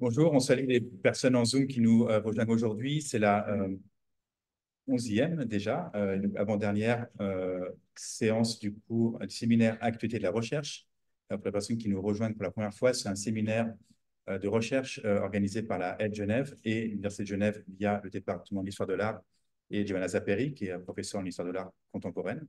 Bonjour, on salue les personnes en Zoom qui nous euh, rejoignent aujourd'hui. C'est la euh, onzième e déjà, euh, avant-dernière séance du cours du séminaire Actualité de la recherche. Pour les personnes qui nous rejoignent pour la première fois, c'est un séminaire de recherche organisé par la Aide Genève et l'Université de Genève via le département d'histoire de l'art et Giovanna Zapperi, qui est professeur en histoire de l'art contemporaine.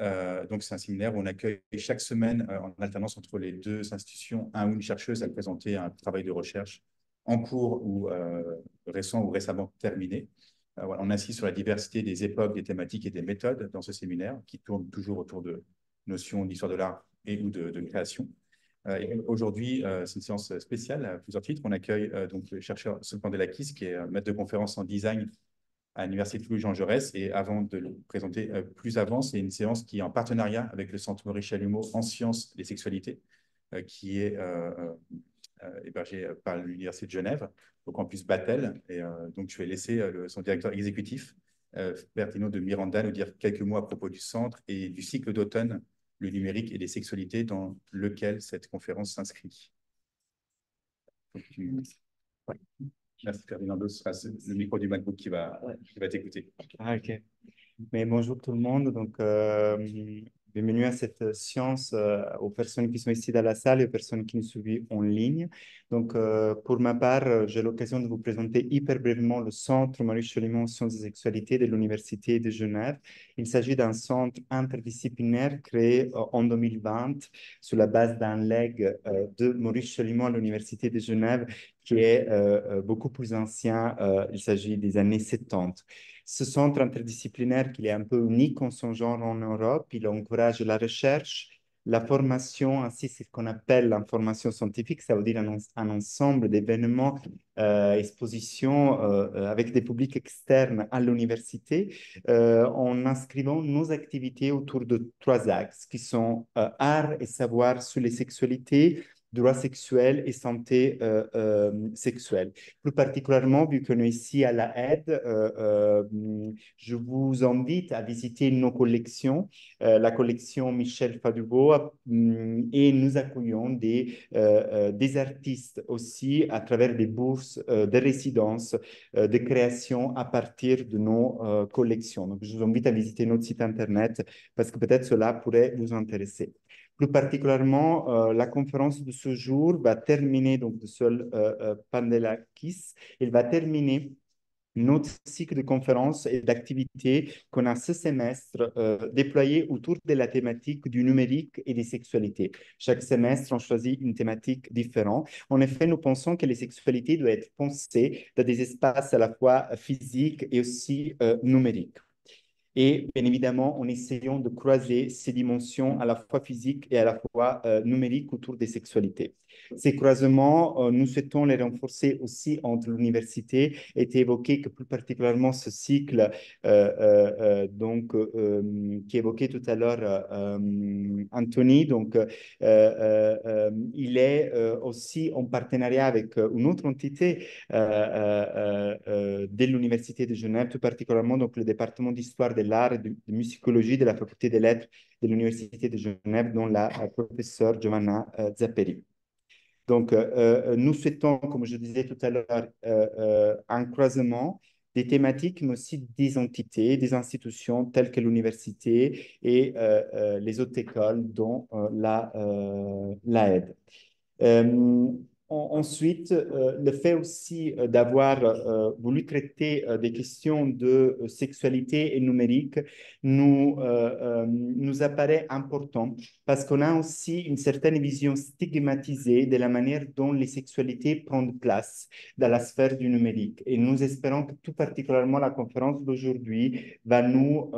Euh, donc, c'est un séminaire où on accueille chaque semaine, euh, en alternance entre les deux institutions, un ou une chercheuse à présenter un travail de recherche en cours ou euh, récent ou récemment terminé. on insiste sur la diversité des époques, des thématiques et des méthodes dans ce séminaire qui tourne toujours autour de notions d'histoire de l'art et ou de, création. Aujourd'hui, c'est une séance spéciale à plusieurs titres. On accueille donc le chercheur Solpandelakis, qui est maître de conférence en design à l'Université de Toulouse Jean Jaurès. Et avant de le présenter euh, plus avant, c'est une séance qui est en partenariat avec le Centre Maurice Chalumeau en sciences des sexualités, euh, qui est euh, hébergé par l'Université de Genève, au campus Battelle. Et donc, je vais laisser son directeur exécutif, Bertino de Miranda, nous dire quelques mots à propos du centre et du cycle d'automne, le numérique et les sexualités, dans lequel cette conférence s'inscrit. Merci Ferdinando, ce sera le micro du MacBook qui va, qui va t'écouter. Ah, ok. Mais bonjour tout le monde. Donc, euh, bienvenue à cette science, euh, aux personnes qui sont ici dans la salle et aux personnes qui nous suivent en ligne. Donc, euh, pour ma part, j'ai l'occasion de vous présenter hyper brièvement le Centre Maurice en Sciences et sexualités de l'Université de Genève. Il s'agit d'un centre interdisciplinaire créé en 2020 sur la base d'un leg de Maurice Chalimont à l'Université de Genève qui est euh, euh, beaucoup plus ancien. Euh, il s'agit des années 70. Ce centre interdisciplinaire, qui est un peu unique en son genre en Europe, il encourage la recherche, la formation, ainsi ce qu'on appelle l'information scientifique, ça veut dire un, ensemble d'événements, expositions avec des publics externes à l'université, en inscrivant nos activités autour de trois axes qui sont art et savoir sur les sexualités, droits sexuels et santé euh, euh, sexuelle. Plus particulièrement, vu qu'on est ici à la aide, euh, je vous invite à visiter nos collections, la collection Michel Fadubo, et nous accueillons des, des artistes aussi à travers des bourses de résidence, de création à partir de nos collections. Donc, je vous invite à visiter notre site internet parce que peut-être cela pourrait vous intéresser. Plus particulièrement, euh, la conférence de ce jour va terminer, donc de seul euh, euh Pandelakis, elle va terminer notre cycle de conférences et d'activités qu'on a ce semestre euh, déployé autour de la thématique du numérique et des sexualités. Chaque semestre, on choisit une thématique différente. En effet, nous pensons que les sexualités doivent être pensées dans des espaces à la fois physiques et aussi numériques et bien évidemment en essayant de croiser ces dimensions à la fois physiques et à la fois euh, numériques autour des sexualités. Ces croisements, euh, nous souhaitons les renforcer aussi entre l'université. été évoqué que plus particulièrement ce cycle, euh, donc qui évoquait tout à l'heure Anthony, donc il est aussi en partenariat avec une autre entité de l'université de Genève, tout particulièrement donc le département d'histoire de l'art et de, musicologie de la faculté des lettres de l'Université de Genève, dont la euh, professeure Giovanna euh, Zapperi. Donc, euh, nous souhaitons, comme je disais tout à l'heure, un croisement des thématiques, mais aussi des entités, des institutions telles que l'université et les autres écoles, dont la, la aide. Ensuite, euh, le fait aussi euh, d'avoir euh, voulu traiter des questions de sexualité et numérique nous, nous apparaît important parce qu'on a aussi une certaine vision stigmatisée de la manière dont les sexualités prennent place dans la sphère du numérique. Et nous espérons que tout particulièrement la conférence d'aujourd'hui va nous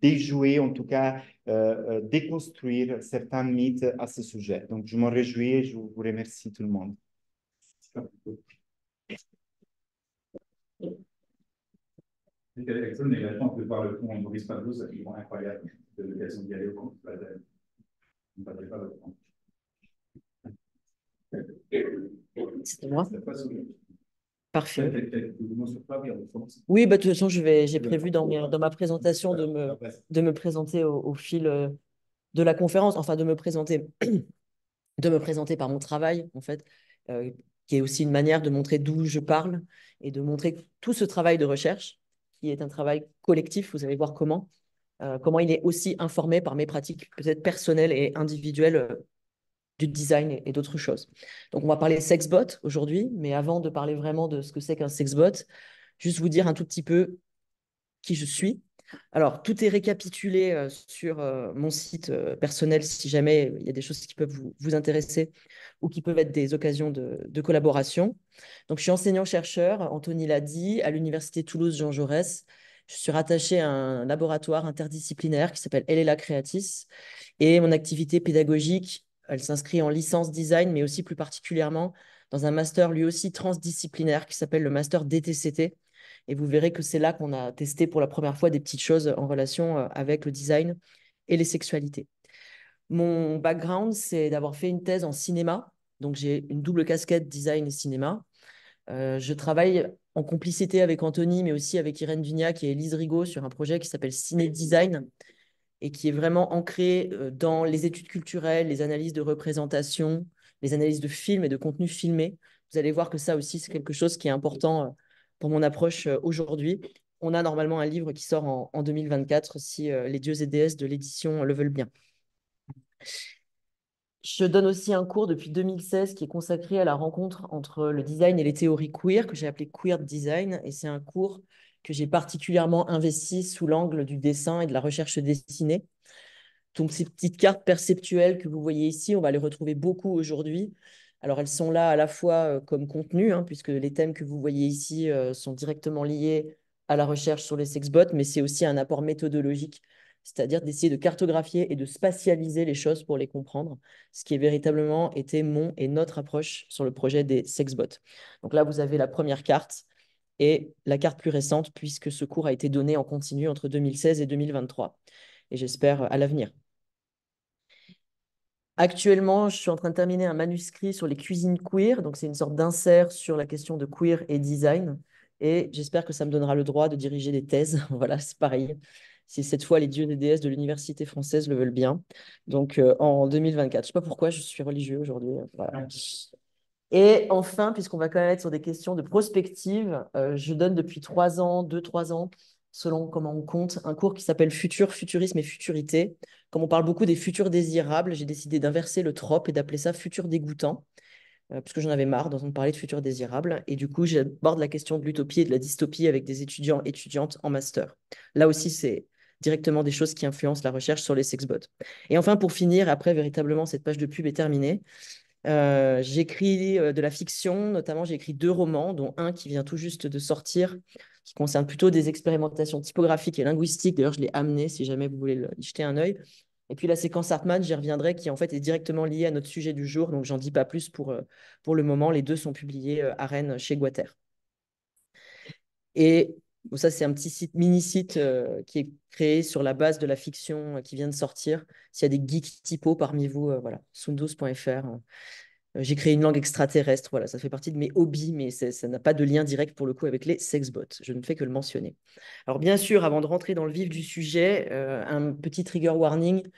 déjouer, en tout cas, euh, euh, déconstruire certains mythes à ce sujet. Donc, je m'en réjouis et je vous remercie tout le monde. Oui, bah, de toute façon, j'ai prévu dans, ma présentation de me, de me présenter au, fil euh, de la conférence, enfin de me présenter, de me présenter par mon travail, en fait, euh, qui est aussi une manière de montrer d'où je parle et de montrer tout ce travail de recherche, qui est un travail collectif, vous allez voir comment, euh, comment il est aussi informé par mes pratiques peut-être personnelles et individuelles du design et, d'autres choses. Donc, on va parler sexbot aujourd'hui, mais avant de parler vraiment de ce que c'est qu'un sexbot, juste vous dire un tout petit peu qui je suis. Alors, tout est récapitulé euh, sur euh, mon site euh, personnel si jamais il y a des choses qui peuvent vous, intéresser ou qui peuvent être des occasions de, collaboration. Donc, je suis enseignant-chercheur, Anthony l'a dit, à l'Université Toulouse-Jean Jaurès. Je suis rattaché à un laboratoire interdisciplinaire qui s'appelle la Creatis et mon activité pédagogique elle s'inscrit en licence design, mais aussi plus particulièrement dans un master lui aussi transdisciplinaire qui s'appelle le master DTCT. Et vous verrez que c'est là qu'on a testé pour la première fois des petites choses en relation euh, avec le design et les sexualités. Mon background, c'est d'avoir fait une thèse en cinéma. Donc j'ai une double casquette design et cinéma. Euh, je travaille en complicité avec Anthony, mais aussi avec Irène Vignac et Elise Rigaud sur un projet qui s'appelle Ciné Design, et qui est vraiment ancré euh, dans les études culturelles, les analyses de représentation, les analyses de films et de contenus filmés. Vous allez voir que ça aussi, c'est quelque chose qui est important euh, pour mon approche euh, aujourd'hui. On a normalement un livre qui sort en, 2024 si les dieux et déesses de l'édition le veulent bien. Je donne aussi un cours depuis 2016 qui est consacré à la rencontre entre le design et les théories queer, que j'ai appelé Queer Design. Et c'est un cours que j'ai particulièrement investi sous l'angle du dessin et de la recherche dessinée. Donc ces petites cartes perceptuelles que vous voyez ici, on va les retrouver beaucoup aujourd'hui. Alors elles sont là à la fois euh, comme contenu, hein, puisque les thèmes que vous voyez ici euh, sont directement liés à la recherche sur les sexbots, mais c'est aussi un apport méthodologique, c'est-à-dire d'essayer de cartographier et de spatialiser les choses pour les comprendre, ce qui est véritablement été mon et notre approche sur le projet des sexbots. Donc là, vous avez la première carte et la carte plus récente, puisque ce cours a été donné en continu entre 2016 et 2023, et j'espère euh, à l'avenir. Actuellement, je suis en train de terminer un manuscrit sur les cuisines queer, donc c'est une sorte d'insert sur la question de queer et design, et j'espère que ça me donnera le droit de diriger des thèses, voilà, c'est pareil, si cette fois les dieux et déesses de l'université française le veulent bien, donc euh, en 2024. Je ne sais pas pourquoi je suis religieux aujourd'hui. Euh, ah, et enfin, puisqu'on va quand même être sur des questions de prospective, euh, je donne depuis trois ans, deux, trois ans, selon comment on compte, un cours qui s'appelle Futur, Futurisme et Futurité. Comme on parle beaucoup des futurs désirables, j'ai décidé d'inverser le trope et d'appeler ça futur dégoûtant, euh, puisque j'en avais marre d'entendre parler de futurs désirables. Et du coup, j'aborde la question de l'utopie et de la dystopie avec des étudiants, étudiantes en master. Là aussi, c'est directement des choses qui influencent la recherche sur les sexbots. Et enfin, pour finir, après véritablement cette page de pub est terminée, euh, j'écris euh, de la fiction, notamment j'ai écrit deux romans, dont un qui vient tout juste de sortir, qui concerne plutôt des expérimentations typographiques et linguistiques. D'ailleurs, je l'ai amené si jamais vous voulez y jeter un œil. Et puis la séquence Hartmann, j'y reviendrai, qui en fait est directement liée à notre sujet du jour, donc j'en dis pas plus pour, euh, pour le moment. Les deux sont publiés à Rennes chez Guater. Et ça, c'est un petit site, mini-site euh, qui est créé sur la base de la fiction euh, qui vient de sortir. S'il y a des geeks typos parmi vous, euh, voilà, sundos.fr. J'ai créé une langue extraterrestre, voilà, ça fait partie de mes hobbies, mais ça n'a pas de lien direct pour le coup avec les sexbots. Je ne fais que le mentionner. Alors bien sûr, avant de rentrer dans le vif du sujet, un petit trigger warning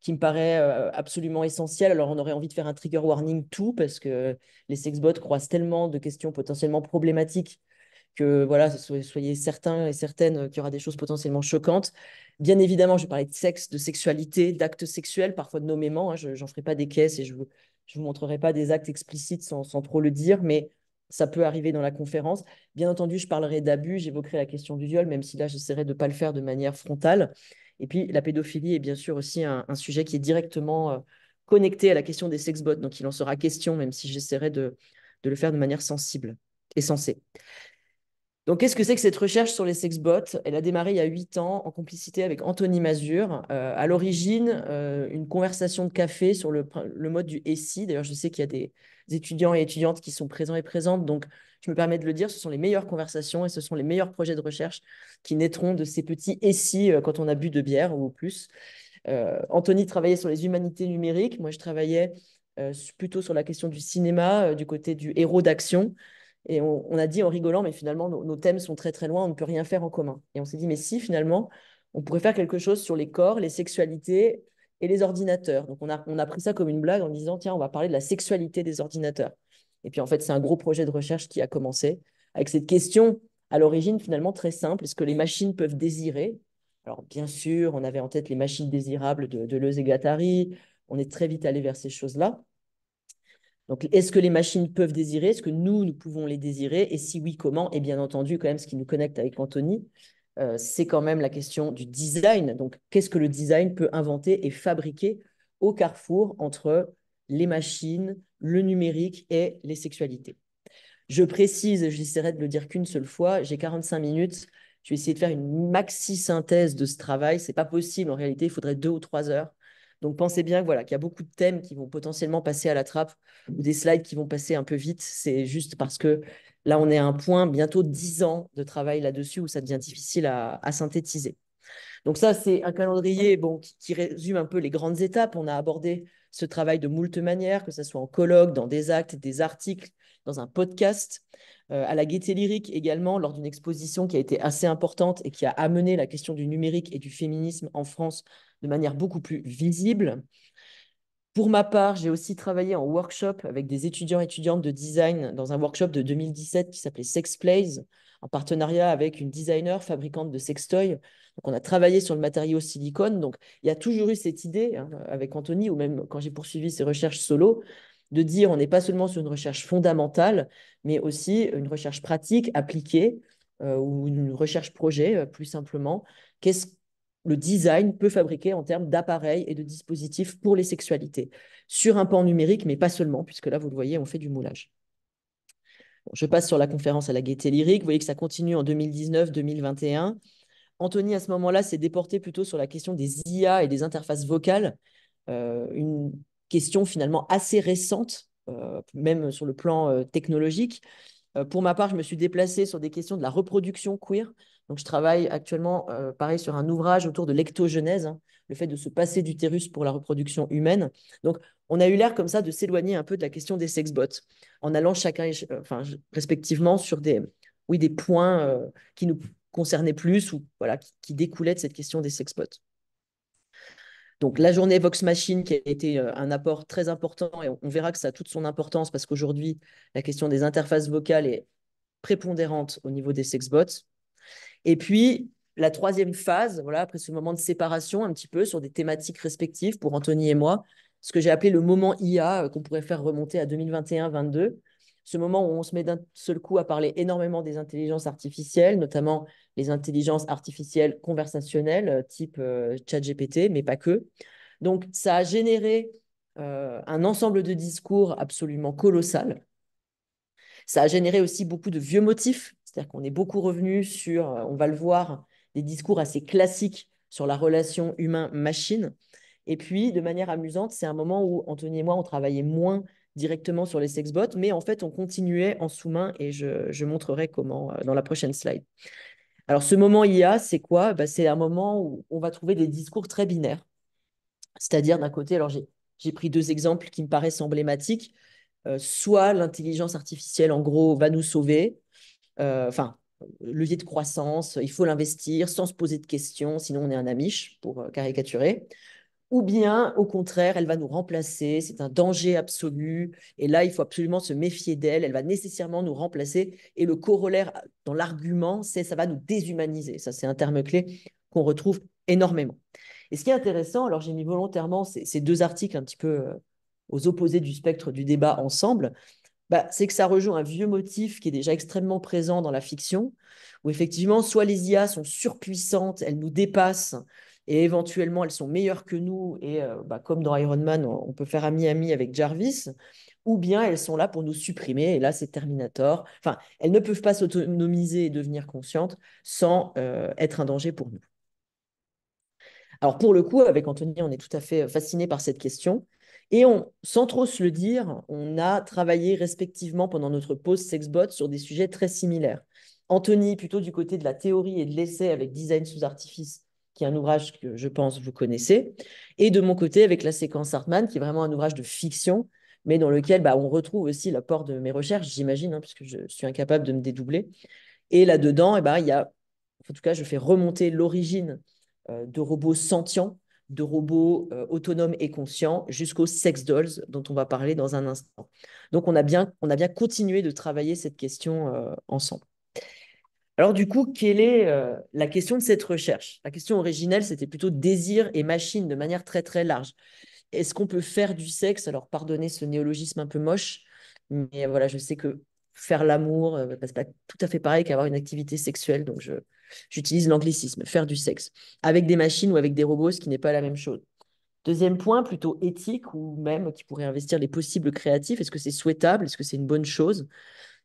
qui me paraît absolument essentiel. Alors, on aurait envie de faire un trigger warning tout parce que les sexbots croisent tellement de questions potentiellement problématiques que voilà, soyez, certains et certaines qu'il y aura des choses potentiellement choquantes. Bien évidemment, je vais parler de sexe, de sexualité, d'actes sexuels, parfois de nommément. Hein, je n'en ferai pas des caisses et je ne vous, montrerai pas des actes explicites sans, trop le dire, mais ça peut arriver dans la conférence. Bien entendu, je parlerai d'abus, j'évoquerai la question du viol, même si là, j'essaierai de ne pas le faire de manière frontale. Et puis, la pédophilie est bien sûr aussi un, sujet qui est directement euh, connecté à la question des sexbots, donc il en sera question, même si j'essaierai de le faire de manière sensible et sensée. Donc, qu'est-ce que c'est que cette recherche sur les sexbots Elle a démarré il y a huit ans en complicité avec Anthony Mazur. Euh, à l'origine, euh, une conversation de café sur le, mode du SI. D'ailleurs, je sais qu'il y a des, étudiants et étudiantes qui sont présents et présentes. Donc, je me permets de le dire, ce sont les meilleures conversations et ce sont les meilleurs projets de recherche qui naîtront de ces petits SI euh, quand on a bu de bière ou plus. Anthony travaillait sur les humanités numériques. Moi, je travaillais plutôt sur la question du cinéma, du côté du héros d'action. Et on, a dit en rigolant, mais finalement, nos, thèmes sont très très loin, on ne peut rien faire en commun. Et on s'est dit, mais si finalement, on pourrait faire quelque chose sur les corps, les sexualités et les ordinateurs. Donc on a, pris ça comme une blague en disant, tiens, on va parler de la sexualité des ordinateurs. Et puis en fait, c'est un gros projet de recherche qui a commencé avec cette question à l'origine finalement très simple, est-ce que les machines peuvent désirer Alors bien sûr, on avait en tête les machines désirables de, de Leuze et Gattari, on est très vite allé vers ces choses-là. Donc, est-ce que les machines peuvent désirer Est-ce que nous, nous pouvons les désirer Et si oui, comment Et bien entendu, quand même, ce qui nous connecte avec Anthony, euh, c'est quand même la question du design. Donc, qu'est-ce que le design peut inventer et fabriquer au carrefour entre les machines, le numérique et les sexualités Je précise, j'essaierai de le dire qu'une seule fois, j'ai 45 minutes. Je vais essayer de faire une maxi synthèse de ce travail. C'est pas possible en réalité, il faudrait deux ou trois heures. Donc pensez bien voilà, qu'il y a beaucoup de thèmes qui vont potentiellement passer à la trappe ou des slides qui vont passer un peu vite. C'est juste parce que là, on est à un point, bientôt 10 ans de travail là-dessus où ça devient difficile à, synthétiser. Donc ça, c'est un calendrier qui, résume un peu les grandes étapes. On a abordé ce travail de moult manières, que ce soit en colloque, dans des actes, des articles, dans un podcast. Euh, à la Gaieté Lyrique également, lors d'une exposition qui a été assez importante et qui a amené la question du numérique et du féminisme en France de manière beaucoup plus visible. Pour ma part, j'ai aussi travaillé en workshop avec des étudiants et étudiantes de design dans un workshop de 2017 qui s'appelait Sex Plays, en partenariat avec une designer fabricante de sextoys. Donc, on a travaillé sur le matériau silicone. Donc, il y a toujours eu cette idée hein, avec Anthony, ou même quand j'ai poursuivi ses recherches solo, de dire on n'est pas seulement sur une recherche fondamentale, mais aussi une recherche pratique, appliquée, euh, ou une recherche projet, euh, plus simplement. Qu'est-ce que le design peut fabriquer en termes d'appareils et de dispositifs pour les sexualités, sur un pan numérique, mais pas seulement, puisque là, vous le voyez, on fait du moulage. je passe sur la conférence à la gaieté lyrique. Vous voyez que ça continue en 2019-2021. Anthony, à ce moment-là, s'est déporté plutôt sur la question des IA et des interfaces vocales, euh, question finalement assez récente, euh, même sur le plan euh, technologique. Euh, pour ma part, je me suis déplacée sur des questions de la reproduction queer. Donc, je travaille actuellement, pareil, sur un ouvrage autour de l'ectogenèse, hein, le fait de se passer d'utérus pour la reproduction humaine. Donc, on a eu l'air comme ça de s'éloigner un peu de la question des sexbots, en allant chacun, enfin, respectivement, sur des, oui, des points qui nous concernaient plus ou voilà, qui, qui découlaient de cette question des sexbots. Donc la journée Vox Machine qui a été euh, un apport très important et on verra que ça a toute son importance parce qu'aujourd'hui, la question des interfaces vocales est prépondérante au niveau des sexbots. Et puis la troisième phase, voilà, après ce moment de séparation un petit peu sur des thématiques respectives pour Anthony et moi, ce que j'ai appelé le moment IA euh, qu'on pourrait faire remonter à 2021-22, ce moment où on se met d'un seul coup à parler énormément des intelligences artificielles, notamment les intelligences artificielles conversationnelles, euh, type chat euh, ChatGPT, mais pas que. Donc, ça a généré euh, un ensemble de discours absolument colossal. Ça a généré aussi beaucoup de vieux motifs, c'est-à-dire qu'on est beaucoup revenu sur, on va le voir, des discours assez classiques sur la relation humain-machine. Et puis, de manière amusante, c'est un moment où Anthony et moi, on travaillait moins directement sur les sexbots, mais en fait, on continuait en sous-main et je, montrerai comment euh, dans la prochaine slide. Alors, ce moment IA, c'est quoi bah, C'est un moment où on va trouver des discours très binaires. C'est-à-dire, d'un côté, alors j'ai pris deux exemples qui me paraissent emblématiques. Euh, soit l'intelligence artificielle, en gros, va nous sauver, euh, enfin, levier de croissance, il faut l'investir sans se poser de questions, sinon on est un amiche, pour caricaturer ou bien au contraire, elle va nous remplacer, c'est un danger absolu, et là, il faut absolument se méfier d'elle, elle va nécessairement nous remplacer, et le corollaire dans l'argument, c'est ça va nous déshumaniser, ça c'est un terme clé qu'on retrouve énormément. Et ce qui est intéressant, alors j'ai mis volontairement ces, deux articles un petit peu euh, aux opposés du spectre du débat ensemble, bah, c'est que ça rejoint un vieux motif qui est déjà extrêmement présent dans la fiction, où effectivement, soit les IA sont surpuissantes, elles nous dépassent, et éventuellement, elles sont meilleures que nous. Et euh, bah, comme dans Iron Man, on, peut faire ami-ami avec Jarvis. Ou bien elles sont là pour nous supprimer. Et là, c'est Terminator. Enfin, elles ne peuvent pas s'autonomiser et devenir conscientes sans euh, être un danger pour nous. Alors, pour le coup, avec Anthony, on est tout à fait euh, fasciné par cette question. Et on, sans trop se le dire, on a travaillé respectivement pendant notre pause Sexbot sur des sujets très similaires. Anthony, plutôt du côté de la théorie et de l'essai avec design sous artifice, qui est un ouvrage que je pense vous connaissez, et de mon côté avec la séquence Hartmann, qui est vraiment un ouvrage de fiction, mais dans lequel bah, on retrouve aussi l'apport de mes recherches, j'imagine, hein, puisque je suis incapable de me dédoubler. Et là-dedans, eh ben, il y a, en tout cas, je fais remonter l'origine euh, de robots sentients, de robots euh, autonomes et conscients, jusqu'aux sex dolls dont on va parler dans un instant. Donc, on a bien, continué de travailler cette question euh, ensemble. Alors du coup, quelle est euh, la question de cette recherche La question originelle, c'était plutôt désir et machine de manière très très large. Est-ce qu'on peut faire du sexe Alors pardonnez ce néologisme un peu moche, mais voilà, je sais que faire l'amour, ce euh, bah, c'est pas tout à fait pareil qu'avoir une activité sexuelle, donc j'utilise l'anglicisme, faire du sexe, avec des machines ou avec des robots, ce qui n'est pas la même chose. Deuxième point, plutôt éthique ou même qui pourrait investir les possibles créatifs. Est-ce que c'est souhaitable Est-ce que c'est une bonne chose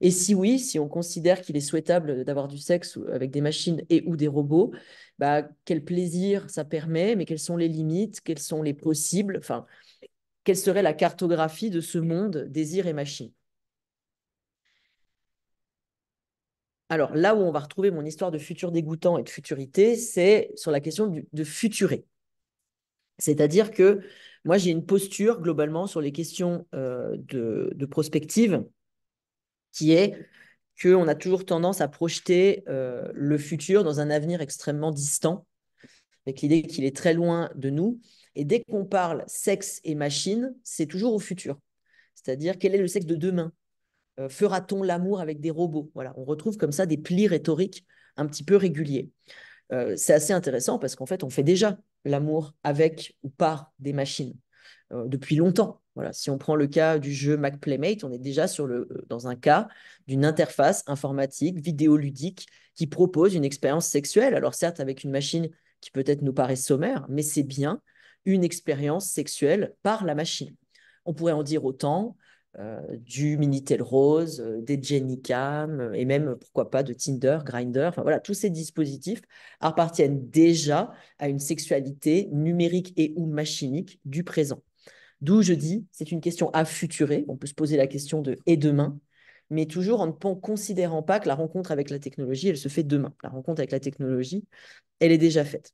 et si oui, si on considère qu'il est souhaitable d'avoir du sexe avec des machines et ou des robots, bah, quel plaisir ça permet, mais quelles sont les limites, Quelles sont les possibles, enfin, quelle serait la cartographie de ce monde désir et machine Alors là où on va retrouver mon histoire de futur dégoûtant et de futurité, c'est sur la question de futurer. C'est-à-dire que moi, j'ai une posture globalement sur les questions euh, de, prospective qui est qu'on a toujours tendance à projeter euh, le futur dans un avenir extrêmement distant, avec l'idée qu'il est très loin de nous. Et dès qu'on parle sexe et machine, c'est toujours au futur. C'est-à-dire, quel est le sexe de demain euh, Fera-t-on l'amour avec des robots Voilà, on retrouve comme ça des plis rhétoriques un petit peu réguliers. Euh, c'est assez intéressant parce qu'en fait, on fait déjà l'amour avec ou par des machines depuis longtemps. Voilà, si on prend le cas du jeu Mac Playmate, on est déjà sur le, euh, dans un cas d'une interface informatique, vidéoludique, qui propose une expérience sexuelle. Alors certes, avec une machine qui peut-être nous paraît sommaire, mais c'est bien une expérience sexuelle par la machine. On pourrait en dire autant euh, du Minitel Rose, euh, des Jennycam, et même, pourquoi pas, de Tinder, Grinder. voilà, tous ces dispositifs appartiennent déjà à une sexualité numérique et ou machinique du présent. D'où je dis, c'est une question à futurer. On peut se poser la question de et demain, mais toujours en ne considérant pas que la rencontre avec la technologie, elle se fait demain. La rencontre avec la technologie, elle est déjà faite.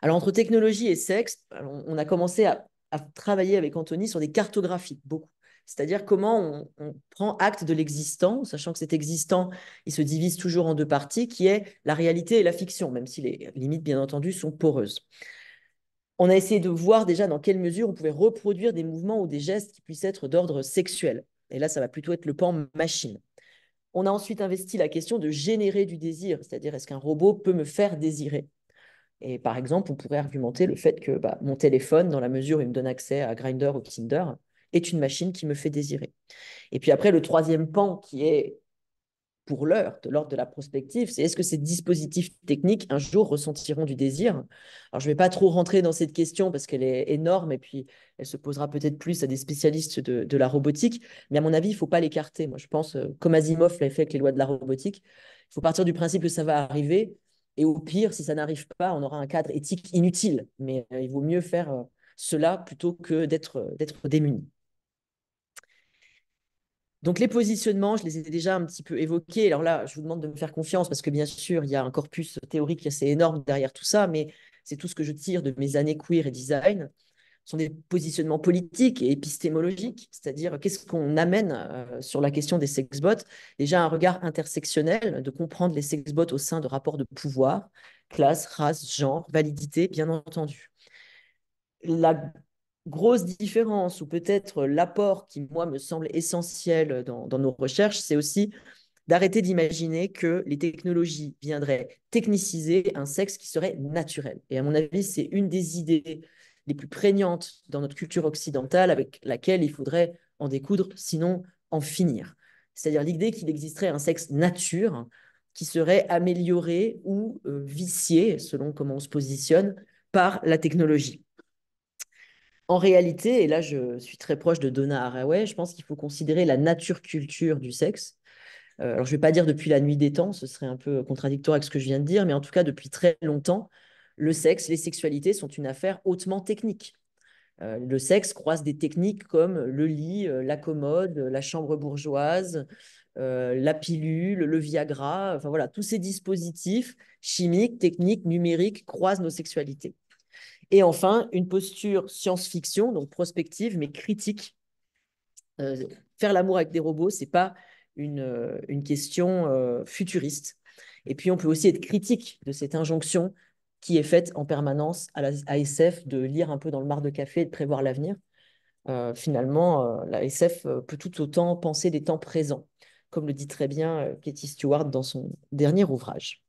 Alors, entre technologie et sexe, on a commencé à, travailler avec Anthony sur des cartographies, beaucoup. C'est-à-dire comment on, on, prend acte de l'existant, sachant que cet existant, il se divise toujours en deux parties, qui est la réalité et la fiction, même si les limites, bien entendu, sont poreuses on a essayé de voir déjà dans quelle mesure on pouvait reproduire des mouvements ou des gestes qui puissent être d'ordre sexuel. Et là, ça va plutôt être le pan machine. On a ensuite investi la question de générer du désir, c'est-à-dire est-ce qu'un robot peut me faire désirer Et par exemple, on pourrait argumenter le fait que bah, mon téléphone, dans la mesure où il me donne accès à Grinder ou Tinder, est une machine qui me fait désirer. Et puis après, le troisième pan qui est pour l'heure, de l'ordre de la prospective, c'est est-ce que ces dispositifs techniques un jour ressentiront du désir Alors, je ne vais pas trop rentrer dans cette question parce qu'elle est énorme et puis elle se posera peut-être plus à des spécialistes de, la robotique, mais à mon avis, il ne faut pas l'écarter. Moi, je pense, euh, comme Asimov l'a fait avec les lois de la robotique, il faut partir du principe que ça va arriver et au pire, si ça n'arrive pas, on aura un cadre éthique inutile, mais euh, il vaut mieux faire euh, cela plutôt que d'être démuni. Donc les positionnements, je les ai déjà un petit peu évoqués. Alors là, je vous demande de me faire confiance parce que bien sûr, il y a un corpus théorique assez énorme derrière tout ça, mais c'est tout ce que je tire de mes années queer et design. Ce sont des positionnements politiques et épistémologiques, c'est-à-dire qu'est-ce qu'on amène euh, sur la question des sexbots. Déjà un regard intersectionnel, de comprendre les sexbots au sein de rapports de pouvoir, classe, race, genre, validité, bien entendu. La grosse différence ou peut-être l'apport qui, moi, me semble essentiel dans, nos recherches, c'est aussi d'arrêter d'imaginer que les technologies viendraient techniciser un sexe qui serait naturel. Et à mon avis, c'est une des idées les plus prégnantes dans notre culture occidentale avec laquelle il faudrait en découdre, sinon en finir. C'est-à-dire l'idée qu'il existerait un sexe nature qui serait amélioré ou euh, vicié, selon comment on se positionne, par la technologie. En réalité, et là je suis très proche de Donna Haraway, je pense qu'il faut considérer la nature-culture du sexe. Euh, alors je ne vais pas dire depuis la nuit des temps, ce serait un peu contradictoire avec ce que je viens de dire, mais en tout cas depuis très longtemps, le sexe, les sexualités sont une affaire hautement technique. Euh, le sexe croise des techniques comme le lit, euh, la commode, la chambre bourgeoise, la pilule, le Viagra, enfin voilà, tous ces dispositifs chimiques, techniques, numériques croisent nos sexualités. Et enfin, une posture science-fiction, donc prospective, mais critique. Euh, faire l'amour avec des robots, ce n'est pas une, euh, question euh, futuriste. Et puis, on peut aussi être critique de cette injonction qui est faite en permanence à, la, SF de lire un peu dans le mar de café et de prévoir l'avenir. finalement, la SF peut tout autant penser des temps présents, comme le dit très bien Katie Stewart dans son dernier ouvrage.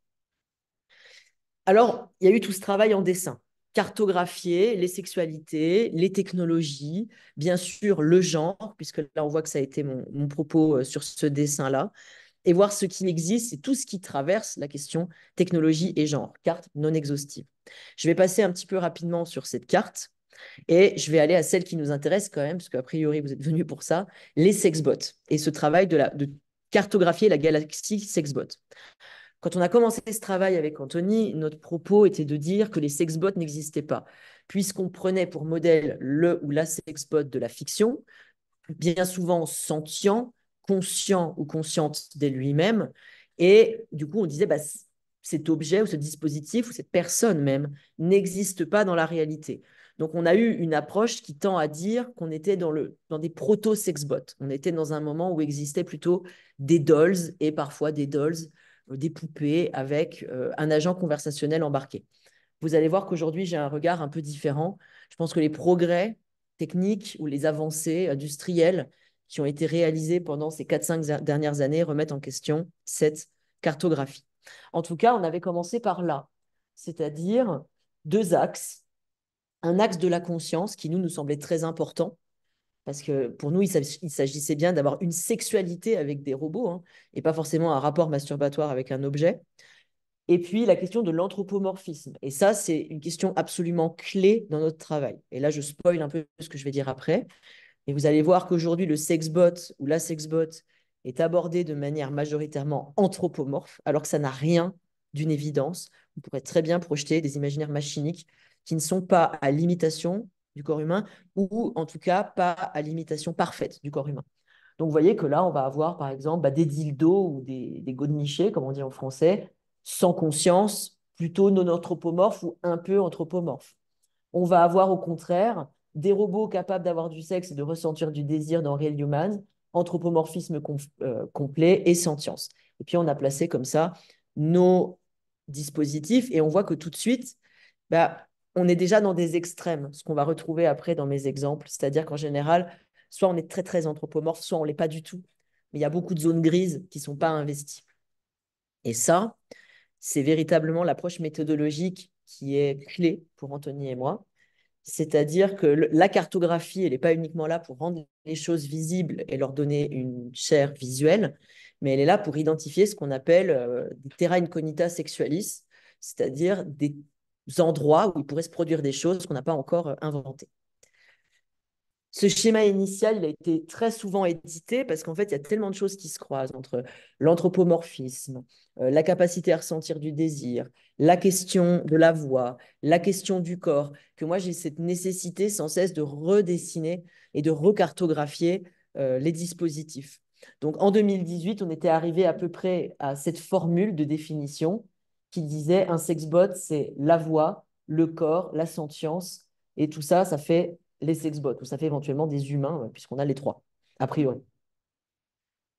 Alors, il y a eu tout ce travail en dessin cartographier les sexualités, les technologies, bien sûr le genre, puisque là on voit que ça a été mon, propos euh, sur ce dessin-là, et voir ce qui existe et tout ce qui traverse la question technologie et genre, carte non exhaustive. Je vais passer un petit peu rapidement sur cette carte et je vais aller à celle qui nous intéresse quand même, parce qu'a priori vous êtes venus pour ça, les sexbots et ce travail de, de cartographier la galaxie sexbot. Quand on a commencé ce travail avec Anthony, notre propos était de dire que les sexbots n'existaient pas, puisqu'on prenait pour modèle le ou la sexbot de la fiction, bien souvent sentient, conscient ou consciente de lui-même. Et du coup, on disait, bah, cet objet ou ce dispositif ou cette personne même n'existe pas dans la réalité. Donc, on a eu une approche qui tend à dire qu'on était dans, le, dans des proto-sexbots. On était dans un moment où existaient plutôt des dolls et parfois des dolls euh, des poupées avec euh, un agent conversationnel embarqué. Vous allez voir qu'aujourd'hui, j'ai un regard un peu différent. Je pense que les progrès techniques ou les avancées industrielles qui ont été réalisées pendant ces 4-5 dernières années remettent en question cette cartographie. En tout cas, on avait commencé par là, c'est-à-dire deux axes. Un axe de la conscience qui, nous, nous semblait très important, parce que pour nous, il s'agissait bien d'avoir une sexualité avec des robots hein, et pas forcément un rapport masturbatoire avec un objet. Et puis la question de l'anthropomorphisme. Et ça, c'est une question absolument clé dans notre travail. Et là, je spoil un peu ce que je vais dire après. Et vous allez voir qu'aujourd'hui, le sexbot ou la sexbot est abordé de manière majoritairement anthropomorphe, alors que ça n'a rien d'une évidence. On pourrait très bien projeter des imaginaires machiniques qui ne sont pas à l'imitation du corps humain, ou en tout cas pas à l'imitation parfaite du corps humain. Donc vous voyez que là, on va avoir par exemple bah, des dildos ou des, des godenichés, comme on dit en français, sans conscience, plutôt non anthropomorphes ou un peu anthropomorphes. On va avoir au contraire des robots capables d'avoir du sexe et de ressentir du désir dans Real Humans, anthropomorphisme euh, complet et sentience. Et puis on a placé comme ça nos dispositifs et on voit que tout de suite, bah, on est déjà dans des extrêmes, ce qu'on va retrouver après dans mes exemples. C'est-à-dire qu'en général, soit on est très très anthropomorphe, soit on l'est pas du tout. Mais il y a beaucoup de zones grises qui sont pas investies. Et ça, c'est véritablement l'approche méthodologique qui est clé pour Anthony et moi. C'est-à-dire que la cartographie, elle n'est pas uniquement là pour rendre les choses visibles et leur donner une chair visuelle, mais elle est là pour identifier ce qu'on appelle euh, des terra incognita sexualis, c'est-à-dire des endroits où il pourrait se produire des choses qu'on n'a pas encore euh, inventées. Ce schéma initial, il a été très souvent édité parce qu'en fait, il y a tellement de choses qui se croisent entre l'anthropomorphisme, euh, la capacité à ressentir du désir, la question de la voix, la question du corps, que moi, j'ai cette nécessité sans cesse de redessiner et de recartographier euh, les dispositifs. Donc, en 2018, on était arrivé à peu près à cette formule de définition qui disait un sexbot, c'est la voix, le corps, la sentience, et tout ça, ça fait les sexbots, ou ça fait éventuellement des humains, puisqu'on a les trois, a priori.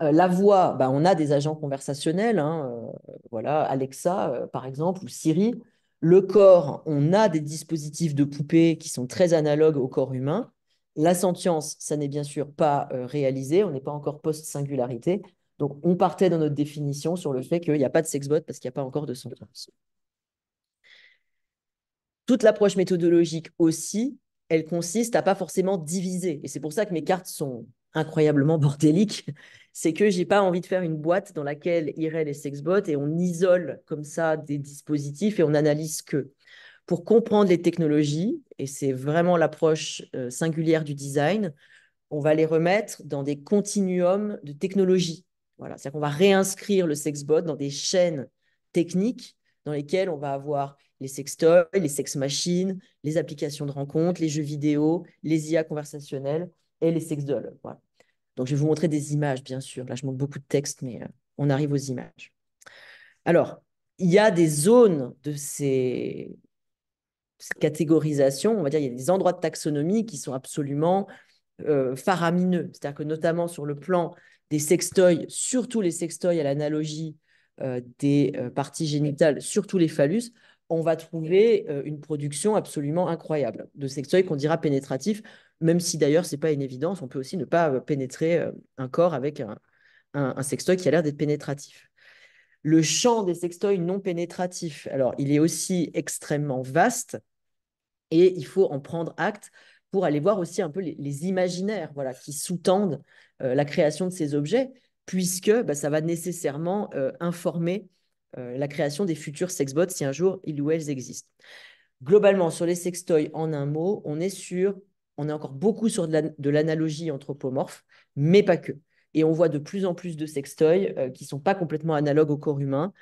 Euh, la voix, bah, on a des agents conversationnels, hein, euh, voilà, Alexa euh, par exemple, ou Siri. Le corps, on a des dispositifs de poupée qui sont très analogues au corps humain. La sentience, ça n'est bien sûr pas réalisé, on n'est pas encore post-singularité, donc, on partait dans notre définition sur le fait qu'il n'y a pas de sexbot parce qu'il n'y a pas encore de sens. Toute l'approche méthodologique aussi, elle consiste à pas forcément diviser. Et c'est pour ça que mes cartes sont incroyablement bordéliques. C'est que j'ai pas envie de faire une boîte dans laquelle iraient les sexbots et on isole comme ça des dispositifs et on analyse que. Pour comprendre les technologies, et c'est vraiment l'approche euh, singulière du design, on va les remettre dans des continuums de technologies. Voilà. C'est-à-dire qu'on va réinscrire le sexbot dans des chaînes techniques dans lesquelles on va avoir les sextoys, les sex-machines, les applications de rencontres, les jeux vidéo, les IA conversationnelles et les sexdolls. Voilà. Donc, je vais vous montrer des images, bien sûr. Là, je manque beaucoup de texte, mais euh, on arrive aux images. Alors, il y a des zones de ces catégorisations, on va dire, il y a des endroits de taxonomie qui sont absolument euh, faramineux. C'est-à-dire que notamment sur le plan des sextoys, surtout les sextoys à l'analogie euh, des euh, parties génitales, surtout les phallus, on va trouver euh, une production absolument incroyable de sextoys qu'on dira pénétratifs, même si d'ailleurs c'est pas une évidence, on peut aussi ne pas pénétrer un corps avec un, un sextoy qui a l'air d'être pénétratif. Le champ des sextoys non pénétratifs, alors il est aussi extrêmement vaste et il faut en prendre acte pour aller voir aussi un peu les, imaginaires voilà, qui sous-tendent euh, la création de ces objets, puisque bah, ça va nécessairement euh, informer euh, la création des futurs sexbots si un jour ils ou elles existent. Globalement, sur les sextoys, en un mot, on est on est encore beaucoup sur de l'analogie anthropomorphe, mais pas que. Et on voit de plus en plus de sextoys qui ne sont pas complètement analogues au corps humain,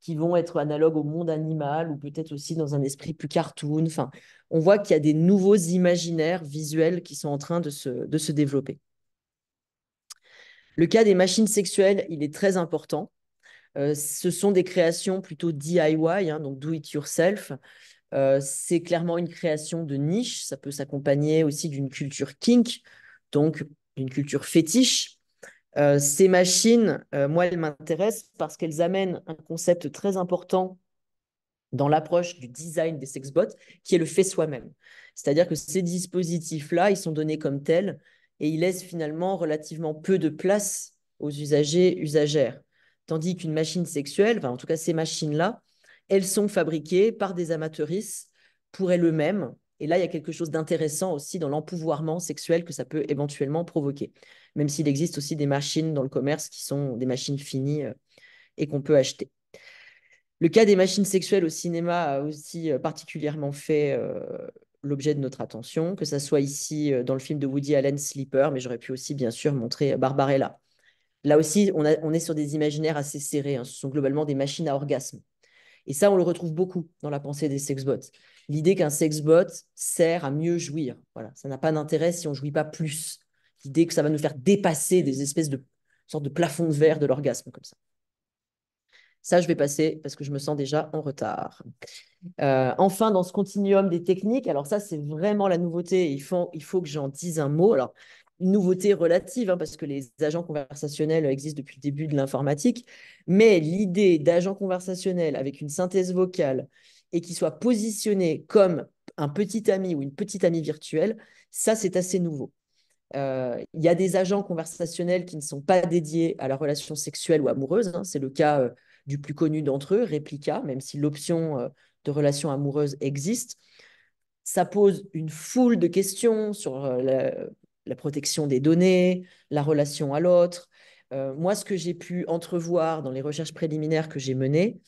qui vont être analogues au monde animal ou peut-être aussi dans un esprit plus cartoon. Enfin, on voit qu'il y a des nouveaux imaginaires visuels qui sont en train de se, développer. Le cas des machines sexuelles, il est très important. Euh, ce sont des créations plutôt DIY, hein, donc do it yourself. Euh, c'est clairement une création de niche. Ça peut s'accompagner aussi d'une culture kink, donc d'une culture fétiche. Euh, ces machines, euh, moi, elles m'intéressent parce qu'elles amènent un concept très important dans l'approche du design des sexbots, qui est le fait soi-même. C'est-à-dire que ces dispositifs-là, ils sont donnés comme tels et ils laissent finalement relativement peu de place aux usagers, usagères. Tandis qu'une machine sexuelle, en tout cas ces machines-là, elles sont fabriquées par des amateuristes pour elles-mêmes, et là, il y a quelque chose d'intéressant aussi dans l'empouvoirment sexuel que ça peut éventuellement provoquer. Même s'il existe aussi des machines dans le commerce qui sont des machines finies euh, et qu'on peut acheter. Le cas des machines sexuelles au cinéma a aussi euh, particulièrement fait euh, l'objet de notre attention, que ça soit ici dans le film de Woody Allen Sleeper, mais j'aurais pu aussi bien sûr montrer Barbarella. Là aussi, on, est sur des imaginaires assez serrés. Hein. Ce sont globalement des machines à orgasme. Et ça, on le retrouve beaucoup dans la pensée des sexbots l'idée qu'un sexbot sert à mieux jouir. Voilà, ça n'a pas d'intérêt si on ne jouit pas plus. L'idée que ça va nous faire dépasser des espèces de sorte de plafond de verre de l'orgasme comme ça. Ça, je vais passer parce que je me sens déjà en retard. Euh, enfin, dans ce continuum des techniques, alors ça, c'est vraiment la nouveauté. Il faut, il faut que j'en dise un mot. Alors, une nouveauté relative, hein, parce que les agents conversationnels existent depuis le début de l'informatique, mais l'idée d'agents conversationnel avec une synthèse vocale et qui soit positionné comme un petit ami ou une petite amie virtuelle, ça c'est assez nouveau. Euh, il y a des agents conversationnels qui ne sont pas dédiés à la relation sexuelle ou amoureuse. Hein. c'est le cas euh, du plus connu d'entre eux, Replica, même si l'option euh, de relation amoureuse existe. Ça pose une foule de questions sur la, protection des données, la relation à l'autre. moi, ce que j'ai pu entrevoir dans les recherches préliminaires que j'ai menées,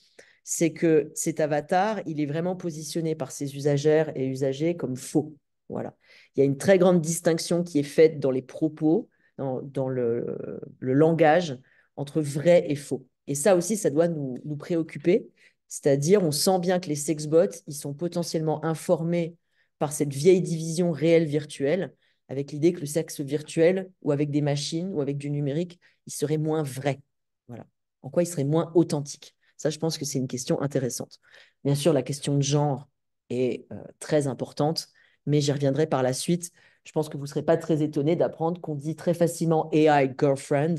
c'est que cet avatar, il est vraiment positionné par ses usagères et usagers comme faux. Voilà. Il y a une très grande distinction qui est faite dans les propos, dans, le, langage, entre vrai et faux. Et ça aussi, ça doit nous, préoccuper. C'est-à-dire, on sent bien que les sexbots, ils sont potentiellement informés par cette vieille division réelle-virtuelle, avec l'idée que le sexe virtuel, ou avec des machines, ou avec du numérique, il serait moins vrai. Voilà. En quoi il serait moins authentique. Ça, je pense que c'est une question intéressante. Bien sûr, la question de genre est euh, très importante, mais j'y reviendrai par la suite. Je pense que vous ne serez pas très étonné d'apprendre qu'on dit très facilement AI girlfriend.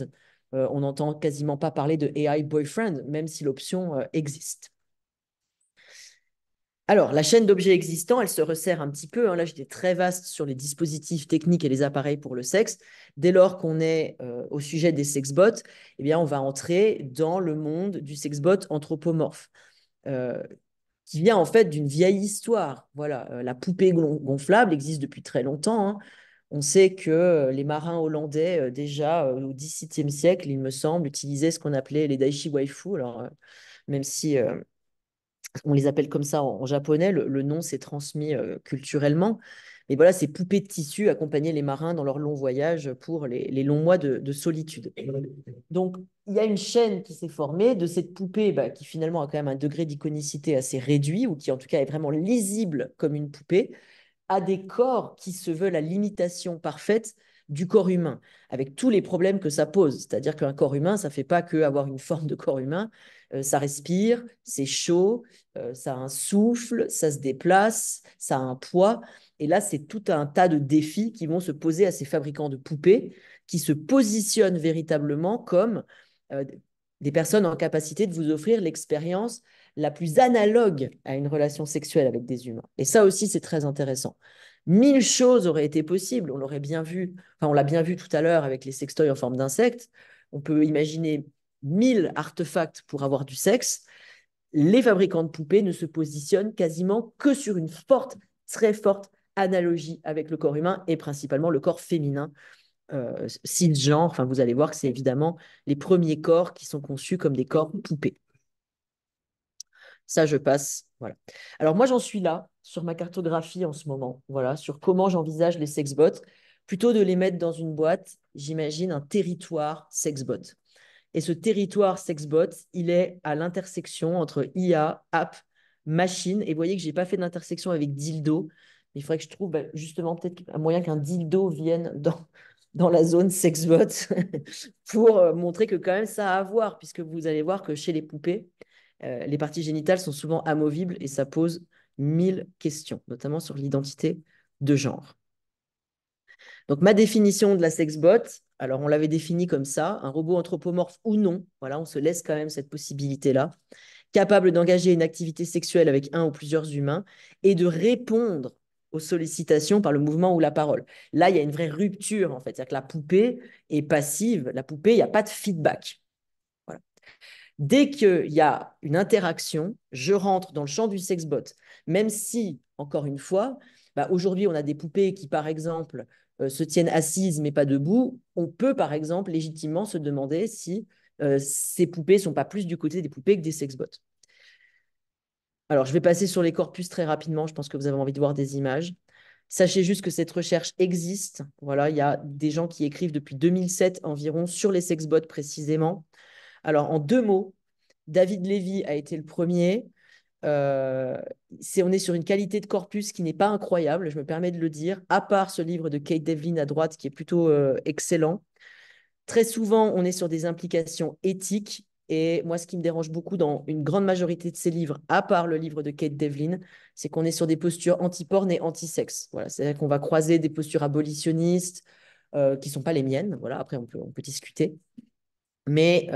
Euh, on n'entend quasiment pas parler de AI boyfriend, même si l'option euh, existe. Alors, la chaîne d'objets existants, elle se resserre un petit peu. Hein. Là, j'étais très vaste sur les dispositifs techniques et les appareils pour le sexe. Dès lors qu'on est euh, au sujet des sexbots, eh bien, on va entrer dans le monde du sexbot anthropomorphe, euh, qui vient en fait d'une vieille histoire. Voilà, euh, la poupée gonflable existe depuis très longtemps. Hein. On sait que les marins hollandais, déjà au XVIIe siècle, il me semble, utilisaient ce qu'on appelait les daishi waifu. Alors, même si on les appelle comme ça en, japonais, le, nom s'est transmis euh, culturellement. Mais voilà, ces poupées de tissu accompagnaient les marins dans leur long voyage pour les, longs mois de, solitude. Donc, il y a une chaîne qui s'est formée de cette poupée bah, qui finalement a quand même un degré d'iconicité assez réduit, ou qui en tout cas est vraiment lisible comme une poupée, à des corps qui se veulent la limitation parfaite du corps humain, avec tous les problèmes que ça pose. C'est-à-dire qu'un corps humain, ça ne fait pas que avoir une forme de corps humain, euh, ça respire, c'est chaud, euh, ça a un souffle, ça se déplace, ça a un poids. Et là, c'est tout un tas de défis qui vont se poser à ces fabricants de poupées qui se positionnent véritablement comme euh, des personnes en capacité de vous offrir l'expérience la plus analogue à une relation sexuelle avec des humains. Et ça aussi, c'est très intéressant. Mille choses auraient été possibles, on l'aurait bien vu, enfin on l'a bien vu tout à l'heure avec les sextoys en forme d'insectes. On peut imaginer mille artefacts pour avoir du sexe, les fabricants de poupées ne se positionnent quasiment que sur une forte, très forte analogie avec le corps humain et principalement le corps féminin euh, genre. Enfin, vous allez voir que c'est évidemment les premiers corps qui sont conçus comme des corps poupées. Ça, je passe. Voilà. Alors moi, j'en suis là sur ma cartographie en ce moment. Voilà, sur comment j'envisage les sexbots. Plutôt de les mettre dans une boîte, j'imagine un territoire sexbot. Et ce territoire sexbot, il est à l'intersection entre IA, app, machine. Et vous voyez que je n'ai pas fait d'intersection avec dildo. Il faudrait que je trouve bah, justement peut-être un moyen qu'un dildo vienne dans, dans la zone sexbot pour euh, montrer que quand même ça a à voir, puisque vous allez voir que chez les poupées, euh, les parties génitales sont souvent amovibles et ça pose mille questions, notamment sur l'identité de genre. Donc ma définition de la sexbot, alors on l'avait définie comme ça, un robot anthropomorphe ou non, voilà, on se laisse quand même cette possibilité-là, capable d'engager une activité sexuelle avec un ou plusieurs humains et de répondre aux sollicitations par le mouvement ou la parole. Là, il y a une vraie rupture, en fait. C'est-à-dire que la poupée est passive. La poupée, il n'y a pas de feedback. Voilà. Dès qu'il y a une interaction, je rentre dans le champ du sexbot. Même si, encore une fois, bah, aujourd'hui, on a des poupées qui, par exemple, euh, se tiennent assises mais pas debout, on peut par exemple légitimement se demander si euh, ces poupées sont pas plus du côté des poupées que des sexbots. Alors, je vais passer sur les corpus très rapidement. Je pense que vous avez envie de voir des images. Sachez juste que cette recherche existe. Voilà, il y a des gens qui écrivent depuis 2007 environ sur les sexbots précisément. Alors, en deux mots, David Lévy a été le premier. Euh, on est sur une qualité de corpus qui n'est pas incroyable, je me permets de le dire, à part ce livre de Kate Devlin à droite qui est plutôt euh, excellent. Très souvent, on est sur des implications éthiques. Et moi, ce qui me dérange beaucoup dans une grande majorité de ces livres, à part le livre de Kate Devlin, c'est qu'on est sur des postures anti-porn et anti-sexe. Voilà, C'est-à-dire qu'on va croiser des postures abolitionnistes euh, qui sont pas les miennes. Voilà, après, on peut, on peut discuter. Mais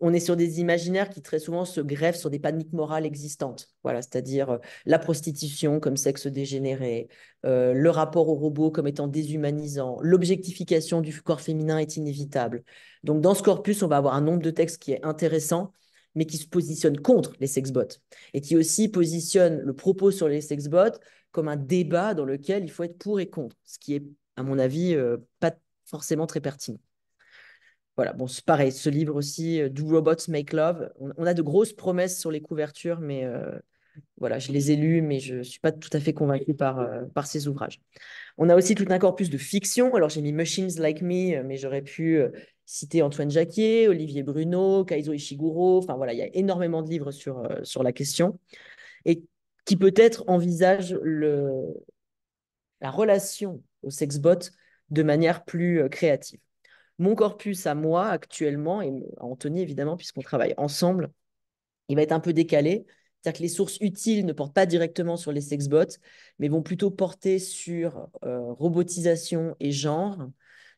on est sur des imaginaires qui très souvent se greffent sur des paniques morales existantes. Voilà, c'est-à-dire euh, la prostitution comme sexe dégénéré, euh, le rapport au robot comme étant déshumanisant, l'objectification du corps féminin est inévitable. Donc dans ce corpus, on va avoir un nombre de textes qui est intéressant, mais qui se positionne contre les sexbots et qui aussi positionne le propos sur les sexbots comme un débat dans lequel il faut être pour et contre, ce qui est à mon avis euh, pas forcément très pertinent voilà, bon, c'est pareil, ce livre aussi, euh, Do Robots Make Love. On, a de grosses promesses sur les couvertures, mais euh, voilà, je les ai lues, mais je ne suis pas tout à fait convaincue par, euh, par ces ouvrages. On a aussi tout un corpus de fiction. Alors, j'ai mis Machines Like Me, mais j'aurais pu citer Antoine Jacquier, Olivier Bruno, Kaizo Ishiguro. Enfin, voilà, il y a énormément de livres sur, sur la question et qui peut-être envisage le, la relation au sexbot de manière plus créative mon corpus à moi actuellement, et à Anthony évidemment, puisqu'on travaille ensemble, il va être un peu décalé. C'est-à-dire que les sources utiles ne portent pas directement sur les sexbots, mais vont plutôt porter sur euh, robotisation et genre,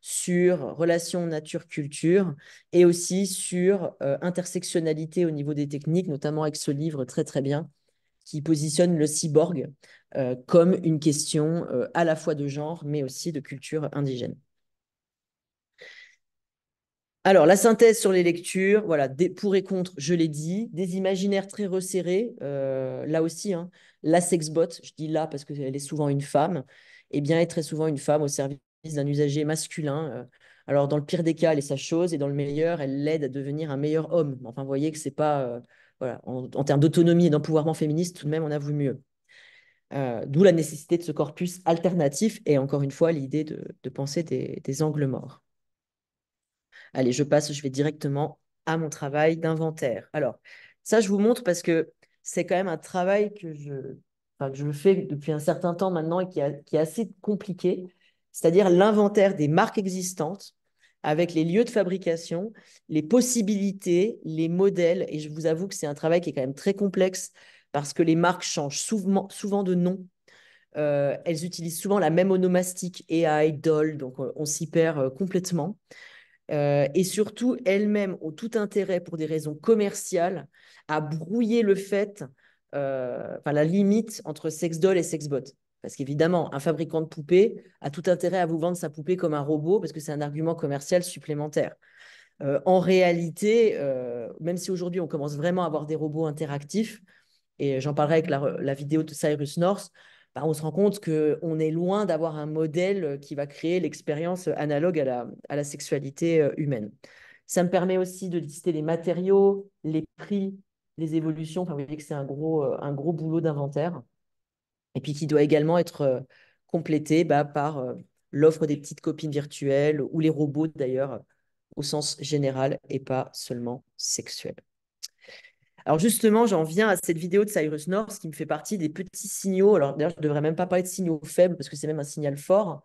sur relations nature-culture, et aussi sur euh, intersectionnalité au niveau des techniques, notamment avec ce livre très très bien qui positionne le cyborg euh, comme une question à la fois de genre, mais aussi de culture indigène. Alors, la synthèse sur les lectures, voilà, des pour et contre, je l'ai dit, des imaginaires très resserrés, euh, là aussi, hein. la sexbot, je dis là parce qu'elle est souvent une femme, et eh bien est très souvent une femme au service d'un usager masculin. Euh, alors, dans le pire des cas, elle est sa chose, et dans le meilleur, elle l'aide à devenir un meilleur homme. Enfin, vous voyez que c'est pas, euh, voilà, en, termes d'autonomie et d'empouvoirment féministe, tout de même, on a voulu mieux. D'où la nécessité de ce corpus alternatif, et encore une fois, l'idée de, penser des angles morts. Allez, je passe, je vais directement à mon travail d'inventaire. Alors, ça, je vous montre parce que c'est quand même un travail que je, enfin, que je fais depuis un certain temps maintenant et qui, est assez compliqué, c'est-à-dire l'inventaire des marques existantes avec les lieux de fabrication, les possibilités, les modèles. Et je vous avoue que c'est un travail qui est quand même très complexe parce que les marques changent souvent, souvent de nom. Euh, elles utilisent souvent la même onomastique, AI, DOL, donc euh, on s'y perd euh, complètement. Euh, et surtout elles-mêmes ont tout intérêt pour des raisons commerciales à brouiller le fait, euh, la limite entre sex doll et sex bot. Parce qu'évidemment, un fabricant de poupées a tout intérêt à vous vendre sa poupée comme un robot parce que c'est un argument commercial supplémentaire. Euh, en réalité, même si aujourd'hui on commence vraiment à avoir des robots interactifs, et j'en parlerai avec la, la vidéo de Cyrus North, bah, on se rend compte qu'on est loin d'avoir un modèle euh, qui va créer l'expérience euh, analogue à la, sexualité euh, humaine. Ça me permet aussi de lister les matériaux, les prix, les évolutions. vous voyez que c'est un gros, boulot d'inventaire. Et puis qui doit également être complété bah, par l'offre des petites copines virtuelles ou les robots d'ailleurs, au sens général et pas seulement sexuel. Alors justement, j'en viens à cette vidéo de Cyrus North qui me fait partie des petits signaux. Alors d'ailleurs, je ne devrais même pas parler de signaux faibles parce que c'est même un signal fort.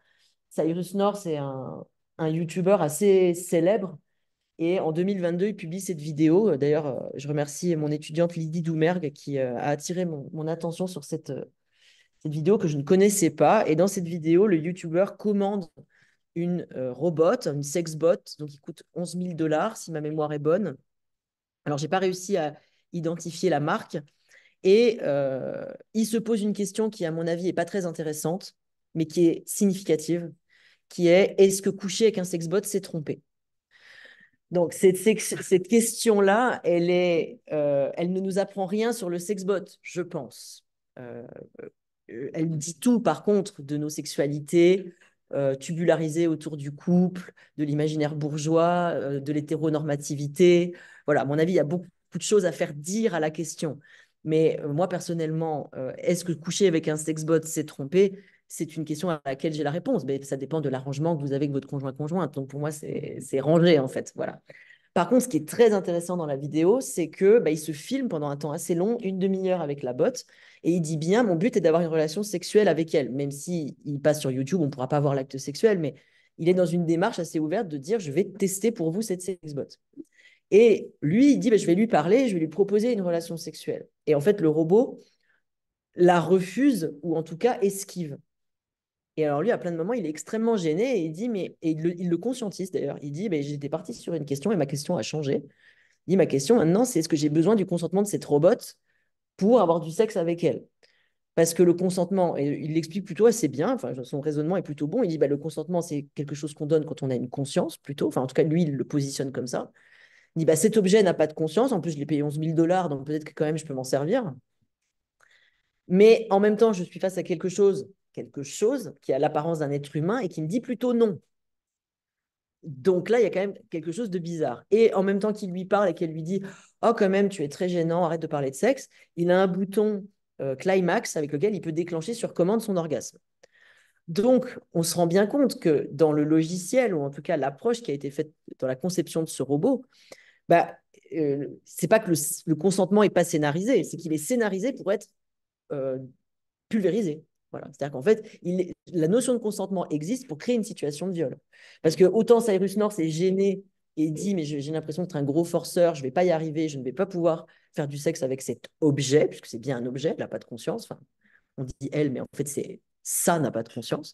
Cyrus North c'est un, YouTuber assez célèbre. Et en 2022, il publie cette vidéo. D'ailleurs, euh, je remercie mon étudiante Lydie Doumergue qui euh, a attiré mon, attention sur cette, euh, cette, vidéo que je ne connaissais pas. Et dans cette vidéo, le YouTuber commande une robot, une sexbot, donc qui coûte 11 000 dollars si ma mémoire est bonne. Alors, j'ai pas réussi à identifier la marque. Et euh, il se pose une question qui, à mon avis, n'est pas très intéressante, mais qui est significative, qui est est-ce que coucher avec un sexbot, c'est tromper donc, cette, cette question-là, elle, est, euh, elle ne nous apprend rien sur le sexbot, je pense. Euh, euh elle dit tout, par contre, de nos sexualités tubularisées autour du couple, de l'imaginaire bourgeois, de l'hétéronormativité. Voilà, à mon avis, il y a beaucoup, de choses à faire dire à la question. Mais euh, moi, personnellement, euh, est-ce que coucher avec un sexbot, c'est tromper C'est une question à laquelle j'ai la réponse. Mais ça dépend de l'arrangement que vous avez avec votre conjoint-conjointe. Donc, pour moi, c'est rangé, en fait. Voilà. Par contre, ce qui est très intéressant dans la vidéo, c'est que bah, il se filme pendant un temps assez long, une demi-heure avec la botte, et il dit bien mon but est d'avoir une relation sexuelle avec elle, même si il passe sur YouTube, on pourra pas voir l'acte sexuel, mais il est dans une démarche assez ouverte de dire je vais tester pour vous cette sexbot. Et lui, il dit, bah, je vais lui parler, je vais lui proposer une relation sexuelle. Et en fait, le robot la refuse, ou en tout cas esquive. Et alors lui, à plein de moments, il est extrêmement gêné et il dit, mais il, le, conscientise d'ailleurs, il dit, bah, j'étais parti sur une question et ma question a changé. Il dit, ma question maintenant, c'est est-ce que j'ai besoin du consentement de cette robot pour avoir du sexe avec elle parce que le consentement, et il l'explique plutôt assez bien, enfin, son raisonnement est plutôt bon. Il dit bah, le consentement, c'est quelque chose qu'on donne quand on a une conscience, plutôt. Enfin, en tout cas, lui, il le positionne comme ça dit bah, cet objet n'a pas de conscience, en plus je l'ai payé 11 000 dollars, donc peut-être que quand même je peux m'en servir. Mais en même temps, je suis face à quelque chose, quelque chose qui a l'apparence d'un être humain et qui me dit plutôt non. Donc là, il y a quand même quelque chose de bizarre. Et en même temps qu'il lui parle et qu'elle lui dit Oh, quand même, tu es très gênant, arrête de parler de sexe, il a un bouton euh, climax avec lequel il peut déclencher sur commande son orgasme. Donc, on se rend bien compte que dans le logiciel, ou en tout cas l'approche qui a été faite dans la conception de ce robot, bah, euh, c'est pas que le, consentement n'est pas scénarisé, c'est qu'il est scénarisé pour être euh, pulvérisé. Voilà. C'est-à-dire qu'en fait, la notion de consentement existe pour créer une situation de viol. Parce que autant Cyrus North est gêné et dit Mais j'ai l'impression d'être un gros forceur, je ne vais pas y arriver, je ne vais pas pouvoir faire du sexe avec cet objet, puisque c'est bien un objet, elle n'a pas de conscience. Enfin, on dit elle, mais en fait, c'est ça n'a pas de conscience.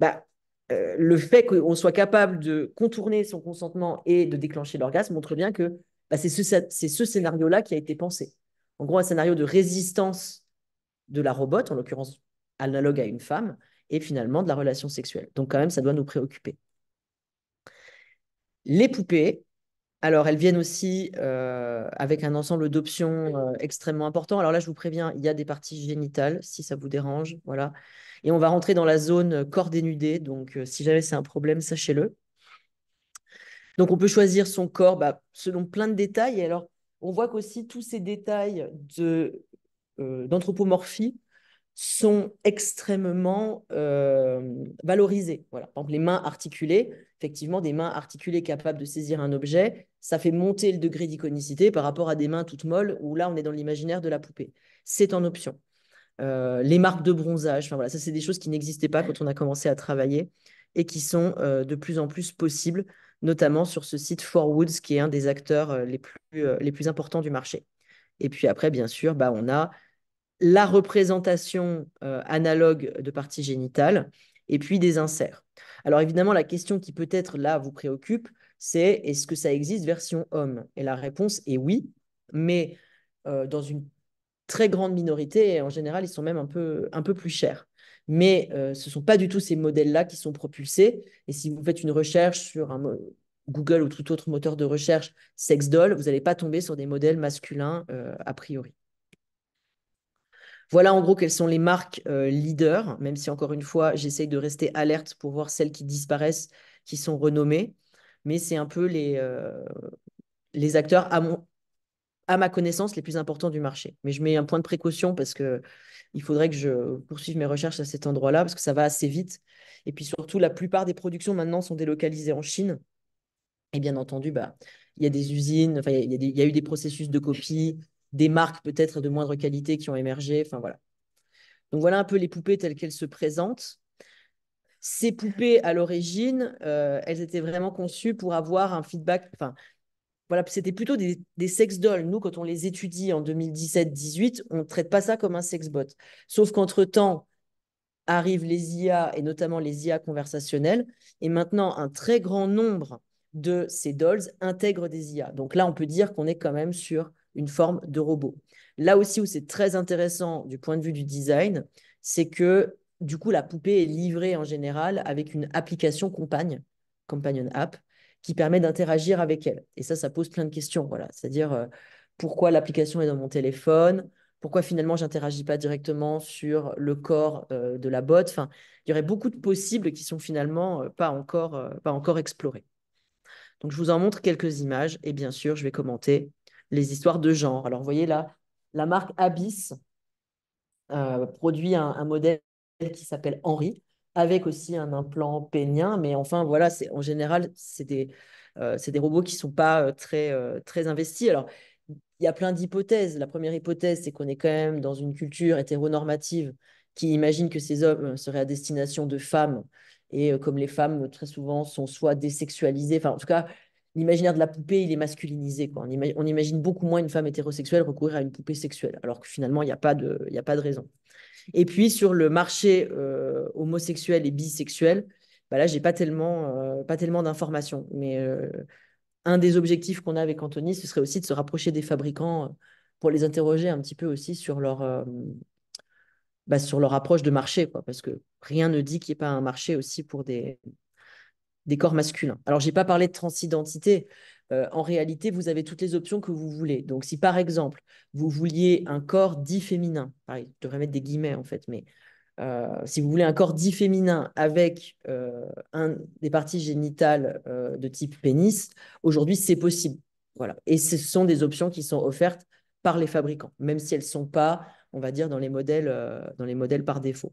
Bah, euh, le fait qu'on soit capable de contourner son consentement et de déclencher l'orgasme montre bien que bah, c'est ce, scénario-là qui a été pensé. En gros, un scénario de résistance de la robote, en l'occurrence analogue à une femme, et finalement de la relation sexuelle. Donc quand même, ça doit nous préoccuper. Les poupées, alors, elles viennent aussi euh, avec un ensemble d'options euh, extrêmement important. Alors là, je vous préviens, il y a des parties génitales, si ça vous dérange. Voilà. Et on va rentrer dans la zone corps dénudé. Donc, euh, si jamais c'est un problème, sachez-le. Donc, on peut choisir son corps bah, selon plein de détails. Et alors, on voit qu'aussi tous ces détails euh, d'anthropomorphie sont extrêmement euh, valorisés. Voilà. Par exemple, les mains articulées, effectivement, des mains articulées capables de saisir un objet, ça fait monter le degré d'iconicité par rapport à des mains toutes molles où là, on est dans l'imaginaire de la poupée. C'est en option. Euh, les marques de bronzage. Enfin, voilà, ça, c'est des choses qui n'existaient pas quand on a commencé à travailler et qui sont euh, de plus en plus possibles, notamment sur ce site Forwoods, qui est un des acteurs euh, les plus, les plus importants du marché. Et puis après, bien sûr, bah, on a la représentation analogue de parties génitales et puis des inserts. Alors évidemment, la question qui peut-être là vous préoccupe, c'est est-ce que ça existe version homme Et la réponse est oui, mais dans une très grande minorité, et en général, ils sont même un peu, un peu plus chers. Mais euh, ce ne sont pas du tout ces modèles-là qui sont propulsés. Et si vous faites une recherche sur Google ou tout autre moteur de recherche sex-doll, vous n'allez pas tomber sur des modèles masculins euh, a priori. Voilà en gros quelles sont les marques euh, leaders, même si encore une fois, j'essaye de rester alerte pour voir celles qui disparaissent, qui sont renommées. Mais c'est un peu les, les acteurs, à mon, à ma connaissance, les plus importants du marché. Mais je mets un point de précaution parce que il faudrait que je poursuive mes recherches à cet endroit-là parce que ça va assez vite. Et puis surtout, la plupart des productions maintenant sont délocalisées en Chine. Et bien entendu, bah, il y a des usines, enfin, il, y a eu des processus de copie, des marques peut-être de moindre qualité qui ont émergé. Enfin, voilà. Donc voilà un peu les poupées telles qu'elles se présentent. Ces poupées, à l'origine, euh, elles étaient vraiment conçues pour avoir un feedback, enfin, c'était plutôt des, sex dolls. Nous, quand on les étudie en 2017-18, on ne traite pas ça comme un sex-bot. Sauf qu'entre-temps, arrivent les IA et notamment les IA conversationnelles. Et maintenant, un très grand nombre de ces dolls intègrent des IA. Donc là, on peut dire qu'on est quand même sur une forme de robot. Là aussi où c'est très intéressant du point de vue du design, c'est que du coup, la poupée est livrée en général avec une application compagne, companion app, qui permet d'interagir avec elle. Et ça, ça pose plein de questions. Voilà. C'est-à-dire, euh, pourquoi l'application est dans mon téléphone Pourquoi finalement, j'interagis pas directement sur le corps euh, de la botte Enfin, il y aurait beaucoup de possibles qui sont finalement euh, pas, encore, pas encore explorés. Donc, je vous en montre quelques images. Et bien sûr, je vais commenter les histoires de genre. Alors, vous voyez là, la marque Abyss produit un modèle qui s'appelle Henri, avec aussi un implant pénien. Mais enfin, voilà, c'est en général, c'est des, euh, robots qui ne sont pas euh, très, euh, très investis. Alors, il y a plein d'hypothèses. La première hypothèse, c'est qu'on est quand même dans une culture hétéronormative qui imagine que ces hommes seraient à destination de femmes. Et comme les femmes, très souvent, sont soit désexualisées, enfin, en tout cas, l'imaginaire de la poupée, il est masculinisé. Quoi. On, imagine, beaucoup moins une femme hétérosexuelle recourir à une poupée sexuelle, alors que finalement, il n'y a, pas de, y a pas de raison. Et puis, sur le marché euh, homosexuel et bisexuel, bah là, je n'ai pas tellement, euh, pas tellement d'informations. Mais euh, un des objectifs qu'on a avec Anthony, ce serait aussi de se rapprocher des fabricants pour les interroger un petit peu aussi sur leur, bah, sur leur approche de marché, quoi, parce que rien ne dit qu'il n'y ait pas un marché aussi pour des, des corps masculins. Alors, je n'ai pas parlé de transidentité. Euh, en réalité, vous avez toutes les options que vous voulez. Donc, si par exemple, vous vouliez un corps dit féminin, pareil, je devrais mettre des guillemets en fait, mais euh, si vous voulez un corps dit féminin avec euh, un, des parties génitales de type pénis, aujourd'hui, c'est possible. Voilà. Et ce sont des options qui sont offertes par les fabricants, même si elles ne sont pas, on va dire, dans les modèles, dans les modèles par défaut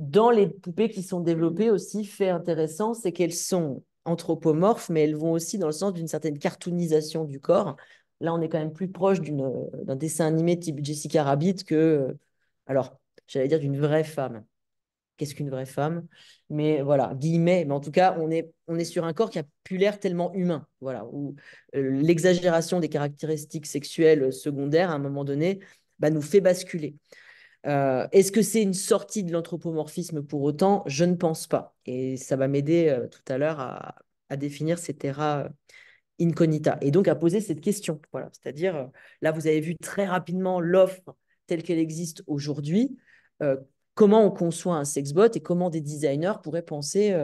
dans les poupées qui sont développées aussi, fait intéressant, c'est qu'elles sont anthropomorphes, mais elles vont aussi dans le sens d'une certaine cartoonisation du corps. Là, on est quand même plus proche d'un dessin animé type Jessica Rabbit que, alors, j'allais dire d'une vraie femme. Qu'est-ce qu'une vraie femme Mais voilà, guillemets. Mais en tout cas, on est, on est sur un corps qui a plus l'air tellement humain. Voilà, où euh, l'exagération des caractéristiques sexuelles secondaires, à un moment donné, bah, nous fait basculer. Euh, est-ce que c'est une sortie de l'anthropomorphisme pour autant Je ne pense pas. Et ça va m'aider euh, tout à l'heure à, définir ces terra euh, incognita et donc à poser cette question. Voilà, c'est-à-dire là vous avez vu très rapidement l'offre telle qu'elle existe aujourd'hui. comment on conçoit un sexbot et comment des designers pourraient penser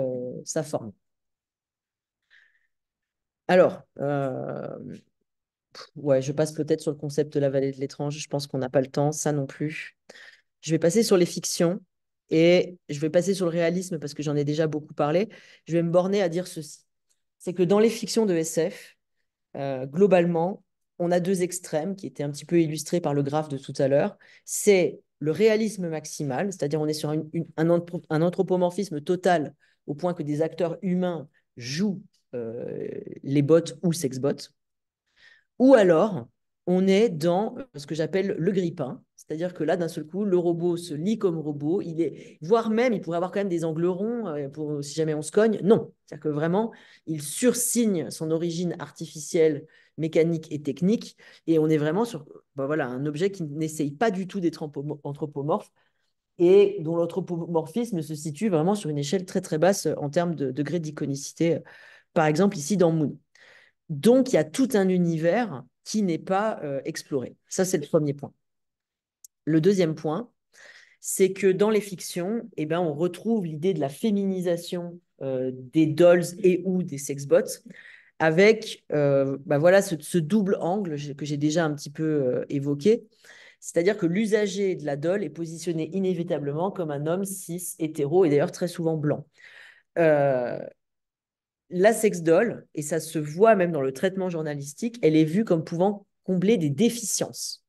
sa forme. Alors, ouais, je passe peut-être sur le concept de la vallée de l'étrange. Je pense qu'on n'a pas le temps, ça non plus. Je vais passer sur les fictions et je vais passer sur le réalisme parce que j'en ai déjà beaucoup parlé. Je vais me borner à dire ceci. C'est que dans les fictions de SF, euh, globalement, on a deux extrêmes qui étaient un petit peu illustrés par le graphe de tout à l'heure. C'est le réalisme maximal, c'est-à-dire on est sur un, anthropomorphisme total au point que des acteurs humains jouent euh, les bots ou sexbots. Ou alors, on est dans euh, ce que j'appelle le grippin, c'est-à-dire que là, d'un seul coup, le robot se lit comme robot, il est, voire même, il pourrait avoir quand même des angles ronds euh, pour, si jamais on se cogne. Non, c'est-à-dire que vraiment, il sursigne son origine artificielle, mécanique et technique, et on est vraiment sur ben voilà, un objet qui n'essaye pas du tout d'être anthropomorphe et dont l'anthropomorphisme se situe vraiment sur une échelle très très basse euh, en termes de degré d'iconicité, par exemple ici dans Moon. Donc, il y a tout un univers qui n'est pas euh, exploré. Ça, c'est le premier point. Le deuxième point, c'est que dans les fictions, eh ben, on retrouve l'idée de la féminisation euh, des dolls et ou des sexbots avec euh, bah voilà, ce, double angle que j'ai déjà un petit peu évoqué. C'est-à-dire que l'usager de la doll est positionné inévitablement comme un homme cis, hétéro et d'ailleurs très souvent blanc la sex-doll, et ça se voit même dans le traitement journalistique, elle est vue comme pouvant combler des déficiences.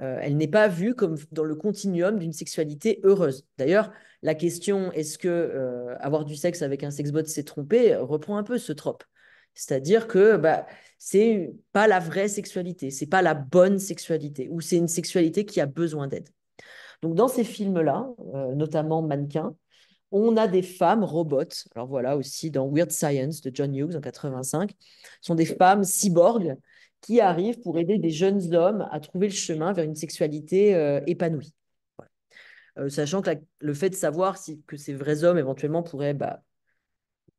Euh, elle n'est pas vue comme dans le continuum d'une sexualité heureuse. D'ailleurs, la question est-ce que euh, avoir du sexe avec un sexbot c'est tromper ?» reprend un peu ce trope. C'est-à-dire que bah, c'est pas la vraie sexualité, c'est pas la bonne sexualité, ou c'est une sexualité qui a besoin d'aide. Donc dans ces films-là, euh, notamment Mannequin, on a des femmes robots. Alors voilà aussi dans Weird Science de John Hughes en 85, sont des femmes cyborgs qui arrivent pour aider des jeunes hommes à trouver le chemin vers une sexualité euh, épanouie. Euh, sachant que le fait de savoir si, que ces vrais hommes éventuellement pourraient bah,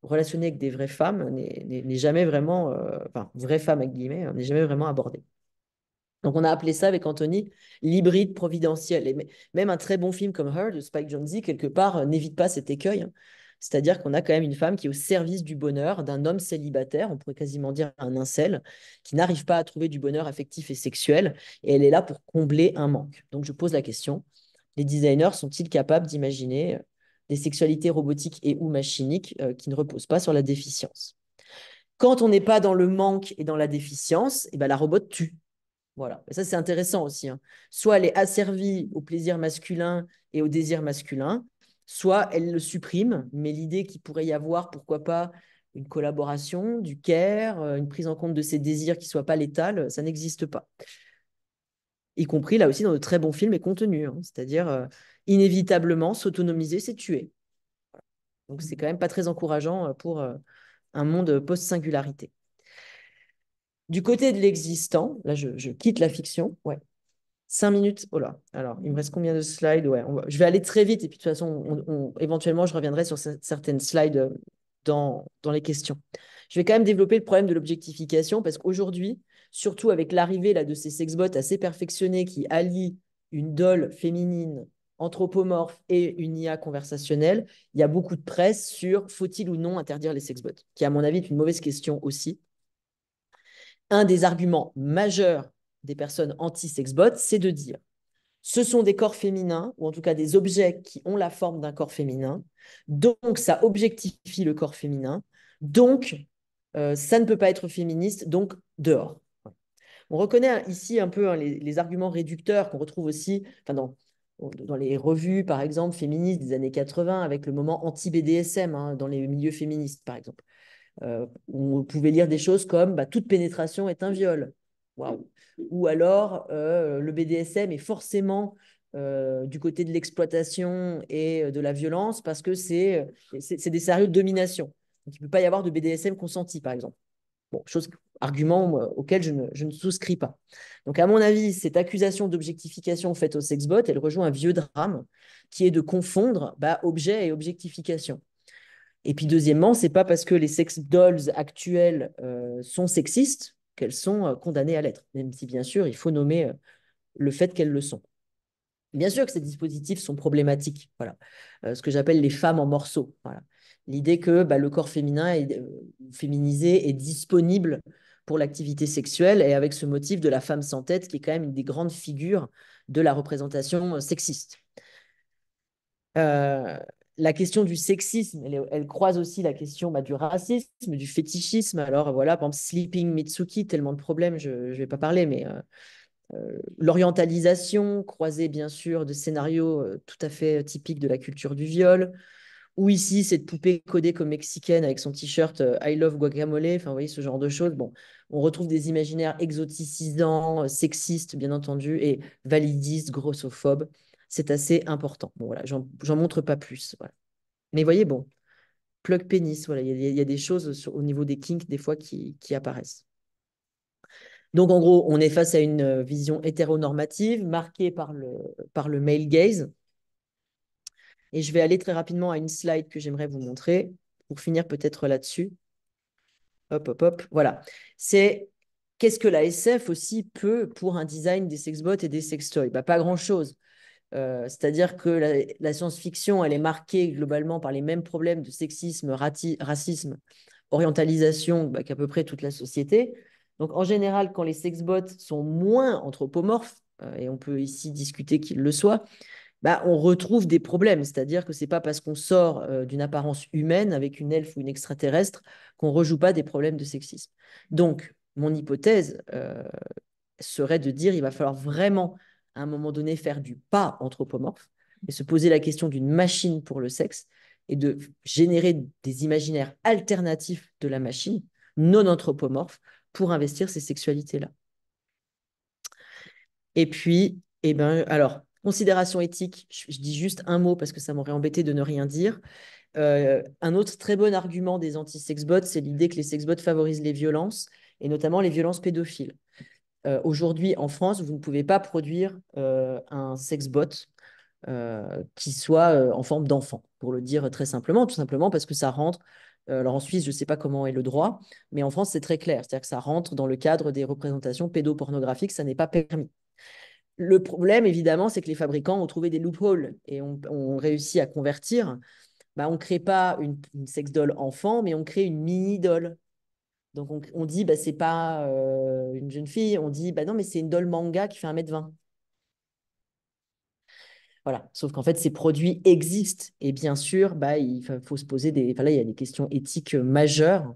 relationner avec des vraies femmes n'est jamais vraiment, euh, enfin vraies femmes avec guillemets, hein, n'est jamais vraiment abordé. Donc, on a appelé ça avec Anthony l'hybride providentiel. Et même un très bon film comme Her de Spike Jonze, quelque part, euh, n'évite pas cet écueil. Hein. C'est-à-dire qu'on a quand même une femme qui est au service du bonheur d'un homme célibataire, on pourrait quasiment dire un incel, qui n'arrive pas à trouver du bonheur affectif et sexuel, et elle est là pour combler un manque. Donc je pose la question, les designers sont-ils capables d'imaginer euh, des sexualités robotiques et ou machiniques euh, qui ne reposent pas sur la déficience Quand on n'est pas dans le manque et dans la déficience, et eh ben la robot tue. Voilà. Et ça, c'est intéressant aussi. Hein. Soit elle est asservie au plaisir masculin et au désir masculin, soit elle le supprime, mais l'idée qu'il pourrait y avoir, pourquoi pas, une collaboration, du care, euh, une prise en compte de ses désirs qui ne soient pas létales, ça n'existe pas. Y compris là aussi dans de très bons films et contenus. Hein. C'est-à-dire, euh, inévitablement, s'autonomiser, c'est tuer. Donc, c'est quand même pas très encourageant euh, pour un monde post-singularité. Du côté de l'existant, là, je, quitte la fiction. Ouais. Cinq minutes. Oh là. Alors, il me reste combien de slides Ouais. je vais aller très vite. Et puis, de toute façon, éventuellement, je reviendrai sur certaines slides euh, dans, dans les questions. Je vais quand même développer le problème de l'objectification parce qu'aujourd'hui, surtout avec l'arrivée là de ces sexbots assez perfectionnés qui allient une dole féminine anthropomorphe et une IA conversationnelle, il y a beaucoup de presse sur faut-il ou non interdire les sexbots, qui à mon avis est une mauvaise question aussi, un des arguments majeurs des personnes anti-sexbot, c'est de dire ce sont des corps féminins, ou en tout cas des objets qui ont la forme d'un corps féminin, donc ça objectifie le corps féminin, donc euh, ça ne peut pas être féministe, donc dehors. On reconnaît ici un peu hein, les, arguments réducteurs qu'on retrouve aussi enfin dans, dans, les revues, par exemple, féministes des années 80, avec le moment anti-BDSM hein, dans les milieux féministes, par exemple. Euh, on pouvait lire des choses comme bah, toute pénétration est un viol. Ou alors euh, le BDSM est forcément euh, du côté de l'exploitation et de la violence parce que c'est des sérieux de domination. il ne peut pas y avoir de BDSM consenti, par exemple. Bon, argument auquel je ne, je ne souscris pas. Donc, à mon avis, cette accusation d'objectification faite au sexbot, elle rejoint un vieux drame qui est de confondre bah, objet et objectification. Et puis deuxièmement, c'est pas parce que les sex dolls actuelles euh, sont sexistes qu'elles sont euh, condamnées à l'être, même si bien sûr il faut nommer euh, le fait qu'elles le sont. Bien sûr que ces dispositifs sont problématiques, voilà, ce que j'appelle les femmes en morceaux. L'idée que bah, le corps féminin est, féminisé est disponible pour l'activité sexuelle et avec ce motif de la femme sans tête qui est quand même une des grandes figures de la représentation sexiste la question du sexisme, elle, croise aussi la question bah, du racisme, du fétichisme. Alors voilà, par exemple, Sleeping Mitsuki, tellement de problèmes, je ne vais pas parler, mais euh, euh, l'orientalisation, croisée bien sûr de scénarios euh, tout à fait typiques de la culture du viol, ou ici cette poupée codée comme mexicaine avec son t-shirt I love guacamole, enfin vous voyez ce genre de choses. Bon, on retrouve des imaginaires exoticisants, sexistes bien entendu, et validistes, grossophobes c'est assez important. Bon, voilà, j'en montre pas plus. Voilà. Mais voyez, bon, plug pénis, voilà, il y, a des choses au niveau des kinks, des fois, qui, apparaissent. Donc, en gros, on est face à une euh, vision hétéronormative marquée par le, par le male gaze. Et je vais aller très rapidement à une slide que j'aimerais vous montrer pour finir peut-être là-dessus. Hop, hop, hop. Voilà. C'est qu'est-ce que la SF aussi peut pour un design des sexbots et des sextoys bah, Pas grand-chose. Euh, c'est-à-dire que la, science-fiction, elle est marquée globalement par les mêmes problèmes de sexisme, racisme, orientalisation bah, qu'à peu près toute la société. Donc en général, quand les sexbots sont moins anthropomorphes, euh, et on peut ici discuter qu'ils le soient, bah, on retrouve des problèmes. C'est-à-dire que ce n'est pas parce qu'on sort euh, d'une apparence humaine avec une elfe ou une extraterrestre qu'on rejoue pas des problèmes de sexisme. Donc mon hypothèse serait de dire qu'il va falloir vraiment à un moment donné faire du pas anthropomorphe et se poser la question d'une machine pour le sexe et de générer des imaginaires alternatifs de la machine, non anthropomorphe pour investir ces sexualités-là. Et puis, eh ben, alors, considération éthique, je, dis juste un mot parce que ça m'aurait embêté de ne rien dire. Euh, un autre très bon argument des anti-sexbots, c'est l'idée que les sexbots favorisent les violences, et notamment les violences pédophiles. Euh, aujourd'hui en France, vous ne pouvez pas produire euh, un sexbot euh, qui soit en forme d'enfant, pour le dire très simplement, tout simplement parce que ça rentre. alors en Suisse, je ne sais pas comment est le droit, mais en France, c'est très clair. C'est-à-dire que ça rentre dans le cadre des représentations pédopornographiques, ça n'est pas permis. Le problème, évidemment, c'est que les fabricants ont trouvé des loopholes et ont, réussi à convertir. Bah, on ne crée pas une, une sex-doll enfant, mais on crée une mini-doll donc on, dit, bah, c'est pas euh, une jeune fille, on dit, bah non, mais c'est une doll manga qui fait 1m20. Voilà. Sauf qu'en fait, ces produits existent. Et bien sûr, bah, il faut se poser des. il y a des questions éthiques majeures.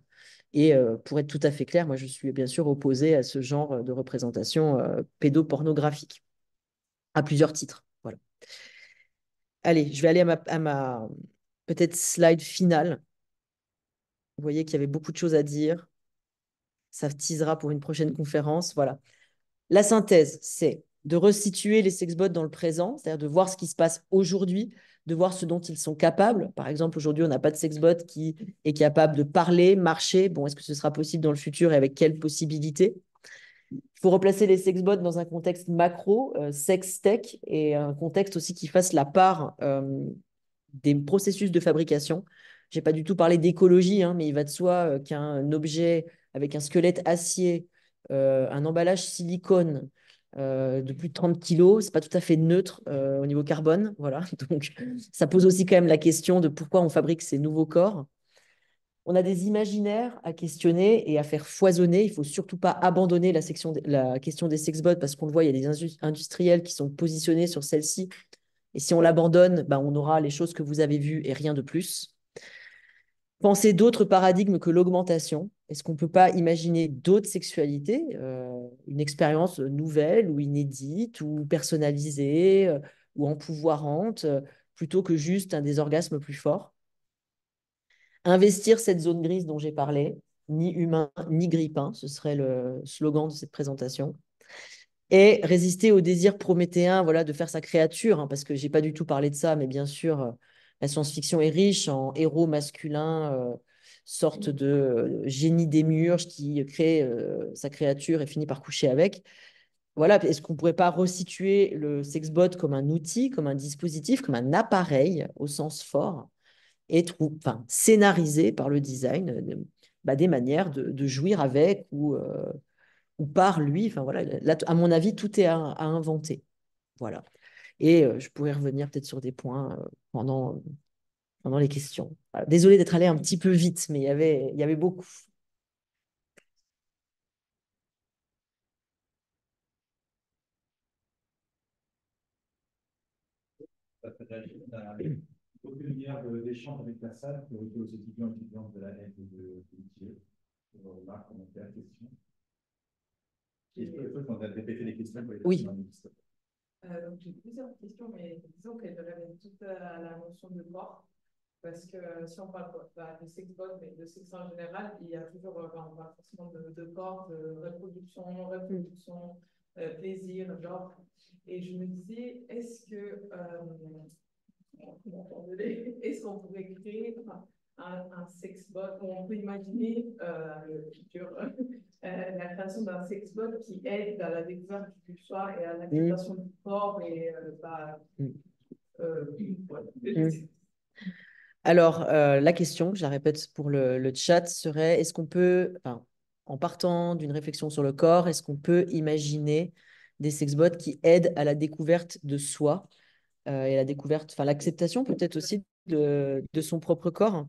Et euh, pour être tout à fait clair, moi, je suis bien sûr opposée à ce genre de représentation euh, pédopornographique, à plusieurs titres. Voilà. Allez, je vais aller à ma, à ma peut-être slide finale. Vous voyez qu'il y avait beaucoup de choses à dire ça teasera pour une prochaine conférence. Voilà. La synthèse, c'est de resituer les sexbots dans le présent, c'est-à-dire de voir ce qui se passe aujourd'hui, de voir ce dont ils sont capables. Par exemple, aujourd'hui, on n'a pas de sexbot qui est capable de parler, marcher. Bon, est-ce que ce sera possible dans le futur et avec quelles possibilités Il faut replacer les sexbots dans un contexte macro, euh, sex-tech, et un contexte aussi qui fasse la part euh, des processus de fabrication. Je n'ai pas du tout parlé d'écologie, hein, mais il va de soi euh, qu'un objet avec un squelette acier, euh, un emballage silicone euh, de plus de 30 kilos, c'est pas tout à fait neutre euh, au niveau carbone. Voilà. Donc, ça pose aussi quand même la question de pourquoi on fabrique ces nouveaux corps. On a des imaginaires à questionner et à faire foisonner. Il faut surtout pas abandonner la, question des sexbots parce qu'on le voit, il y a des industriels qui sont positionnés sur celle-ci. Et si on l'abandonne, ben, on aura les choses que vous avez vues et rien de plus penser d'autres paradigmes que l'augmentation Est-ce qu'on ne peut pas imaginer d'autres sexualités, euh, une expérience nouvelle ou inédite ou personnalisée euh, ou empouvoirante, euh, plutôt que juste un des orgasmes plus forts Investir cette zone grise dont j'ai parlé, ni humain ni grippin, ce serait le slogan de cette présentation. Et résister au désir prométhéen voilà, de faire sa créature, hein, parce que je n'ai pas du tout parlé de ça, mais bien sûr la science-fiction est riche en héros masculins euh, sorte mm. de euh, génie des qui crée euh, sa créature et finit par coucher avec. Voilà, est-ce qu'on ne pourrait pas resituer le sexbot comme un outil, comme un dispositif, comme un appareil au sens fort et enfin, scénarisé par le design bah, des manières de, jouir avec ou, ou par lui. Enfin, voilà, à mon avis, tout est à, à inventer. Voilà. Et euh, je pourrais revenir peut-être sur des points euh, pendant, pendant les questions. Voilà. Désolée d'être allée un petit peu vite, mais y il avait, y avait beaucoup. Beaucoup de lumière d'échange avec la salle pour été aux étudiants et étudiantes de la on de l'ITIE. Remarque, commentaire, question. Est-ce qu'on va répéter les questions Oui. Euh, j'ai plusieurs questions, mais disons qu'elles reviennent toutes à la notion de corps. Parce que euh, si on parle pas bah, de sexe mais de sexe en général, il y a toujours, euh, bah, on bah, forcément de, corps, de reproduction, reproduction, plaisir, genre. Et je me disais, est-ce que. est-ce qu'on pourrait créer, un, sex sexbot, on peut imaginer euh, euh, euh, la création d'un sexbot qui aide à la découverte du soi et à l'acceptation du corps et bah, Alors, la question, je la répète pour le, chat, serait est-ce qu'on peut, enfin, en partant d'une réflexion sur le corps, est-ce qu'on peut imaginer des sexbots qui aident à la découverte de soi et à la découverte, enfin, l'acceptation peut-être aussi de, son propre corps.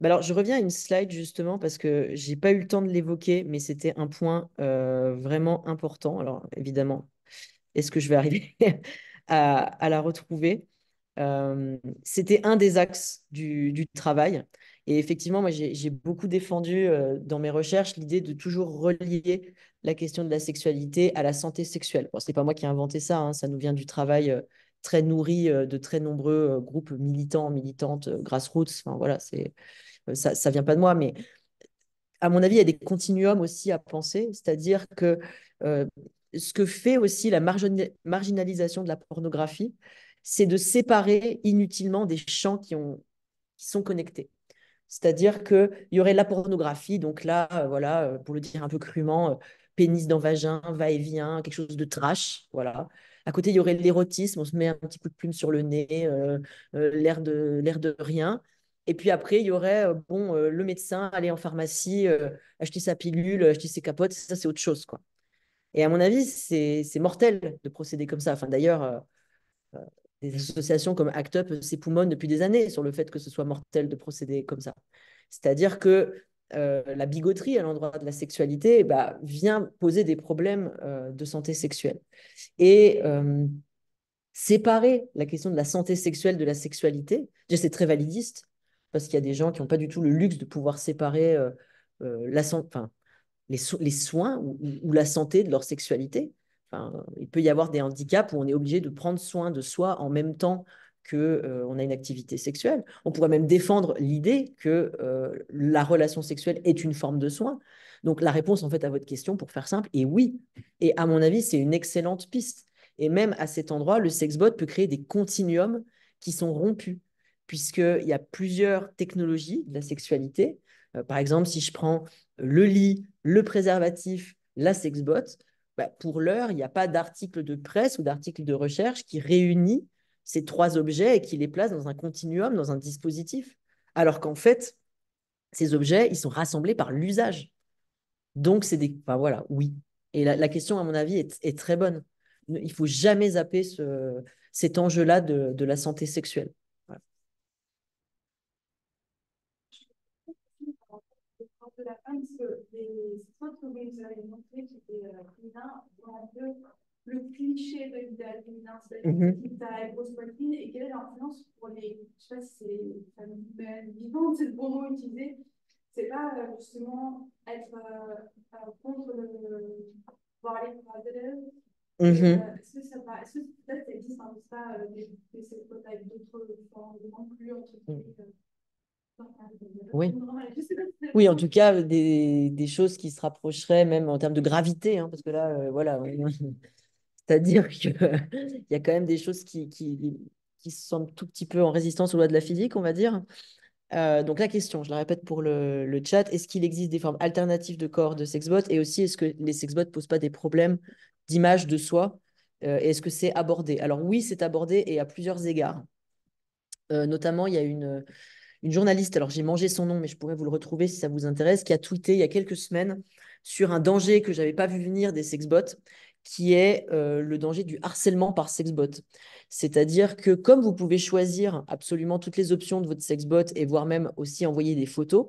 Bah, alors, je reviens à une slide justement parce que j'ai pas eu le temps de l'évoquer, mais c'était un point euh, vraiment important. Alors, évidemment, est-ce que je vais arriver à, la retrouver euh, C'était un des axes du, travail. Et effectivement, moi, j'ai beaucoup défendu euh, dans mes recherches l'idée de toujours relier la question de la sexualité à la santé sexuelle. Bon, ce n'est pas moi qui ai inventé ça, hein, ça nous vient du travail très nourri euh, de très nombreux euh, groupes militants, militantes, euh, grassroots. Enfin, voilà, c'est, ça ne vient pas de moi, mais à mon avis, il y a des continuums aussi à penser, c'est-à-dire que ce que fait aussi la marginalisation de la pornographie, c'est de séparer inutilement des champs qui, ont, qui sont connectés. C'est-à-dire qu'il y aurait la pornographie, donc là, voilà, pour le dire un peu crûment, pénis dans vagin, va-et-vient, quelque chose de trash, voilà. À côté, il y aurait l'érotisme, on se met un petit coup de plume sur le nez, euh, euh, l'air de, de rien. Et puis après, il y aurait euh, bon, le médecin, aller en pharmacie, acheter sa pilule, acheter ses capotes, ça c'est autre chose. quoi. Et à mon avis, c'est mortel de procéder comme ça. Enfin, D'ailleurs, des associations comme ACT UP s'époumonnent depuis des années sur le fait que ce soit mortel de procéder comme ça. C'est-à-dire que euh, la bigoterie à l'endroit de la sexualité bah, vient poser des problèmes euh, de santé sexuelle. Et euh, séparer la question de la santé sexuelle de la sexualité, c'est très validiste, parce qu'il y a des gens qui n'ont pas du tout le luxe de pouvoir séparer la les, soins ou, la santé de leur sexualité. il peut y avoir des handicaps où on est obligé de prendre soin de soi en même temps qu'on euh, on a une activité sexuelle. On pourrait même défendre l'idée que euh, la relation sexuelle est une forme de soin. Donc la réponse en fait à votre question, pour faire simple, est oui. Et à mon avis, c'est une excellente piste. Et même à cet endroit, le sexbot peut créer des continuums qui sont rompus, puisqu'il y a plusieurs technologies de la sexualité. Euh, par exemple, si je prends le lit, le préservatif, la sexbot, bah, pour l'heure, il n'y a pas d'article de presse ou d'article de recherche qui réunit ces trois objets et qui les place dans un continuum, dans un dispositif. Alors qu'en fait, ces objets, ils sont rassemblés par l'usage. Donc, c'est des. Enfin, voilà, oui. Et la, question, à mon avis, est, très bonne. Il faut jamais zapper ce, cet enjeu-là de, la santé sexuelle. Voilà. la les euh, vous avez le cliché de l'idéal féminin, c'est-à-dire mhm. mm -hmm. grosse poitrine, et quelle est l'influence pour les, je sais pas si c'est familles humaines, vivantes, c'est le bon mot utilisé, c'est pas euh, justement être euh, euh, contre le, voir les élèves. Mm mhm. euh, Est-ce que ça peut-être ça existe un peu ça, des, des stéréotypes d'autres formes, non plus entre guillemets oui. oui, en tout cas, des, des, choses qui se rapprocheraient même en termes de gravité, hein, parce que là, euh, voilà, c'est-à-dire qu'il y a quand même des choses qui, qui, qui tout petit peu en résistance aux lois de la physique, on va dire. Euh, donc la question, je la répète pour le, le chat, est-ce qu'il existe des formes alternatives de corps de sexbots et aussi est-ce que les sexbots ne posent pas des problèmes d'image de soi euh, et est-ce que c'est abordé Alors oui, c'est abordé et à plusieurs égards. Euh, notamment, il y a une, une journaliste, alors j'ai mangé son nom, mais je pourrais vous le retrouver si ça vous intéresse, qui a tweeté il y a quelques semaines sur un danger que j'avais pas vu venir des sexbots qui est euh, le danger du harcèlement par sexbot. C'est-à-dire que comme vous pouvez choisir absolument toutes les options de votre sexbot et voire même aussi envoyer des photos,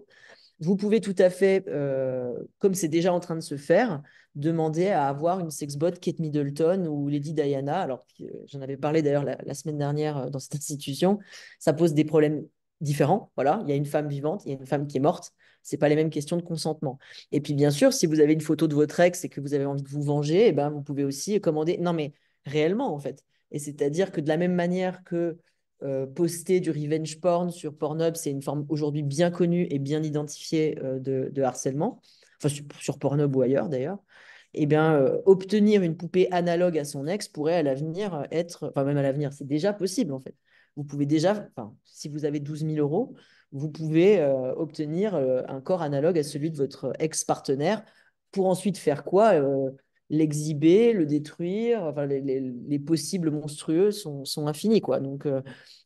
vous pouvez tout à fait, euh, comme c'est déjà en train de se faire, demander à avoir une sexbot Kate Middleton ou Lady Diana. Alors, euh, j'en avais parlé d'ailleurs la, la, semaine dernière dans cette institution. Ça pose des problèmes différents. Voilà, il y a une femme vivante, il y a une femme qui est morte c'est pas les mêmes questions de consentement. Et puis bien sûr, si vous avez une photo de votre ex et que vous avez envie de vous venger, et eh ben, vous pouvez aussi commander. Non mais réellement en fait. Et c'est-à-dire que de la même manière que euh, poster du revenge porn sur Pornhub, c'est une forme aujourd'hui bien connue et bien identifiée euh, de, harcèlement, enfin sur, Pornhub ou ailleurs d'ailleurs, eh bien, euh, obtenir une poupée analogue à son ex pourrait à l'avenir être, enfin même à l'avenir, c'est déjà possible en fait. Vous pouvez déjà, enfin, si vous avez 12 000 euros, vous pouvez euh, obtenir euh, un corps analogue à celui de votre ex-partenaire pour ensuite faire quoi euh, L'exhiber, le détruire, enfin, les, possibles monstrueux sont, infinis. Quoi. Donc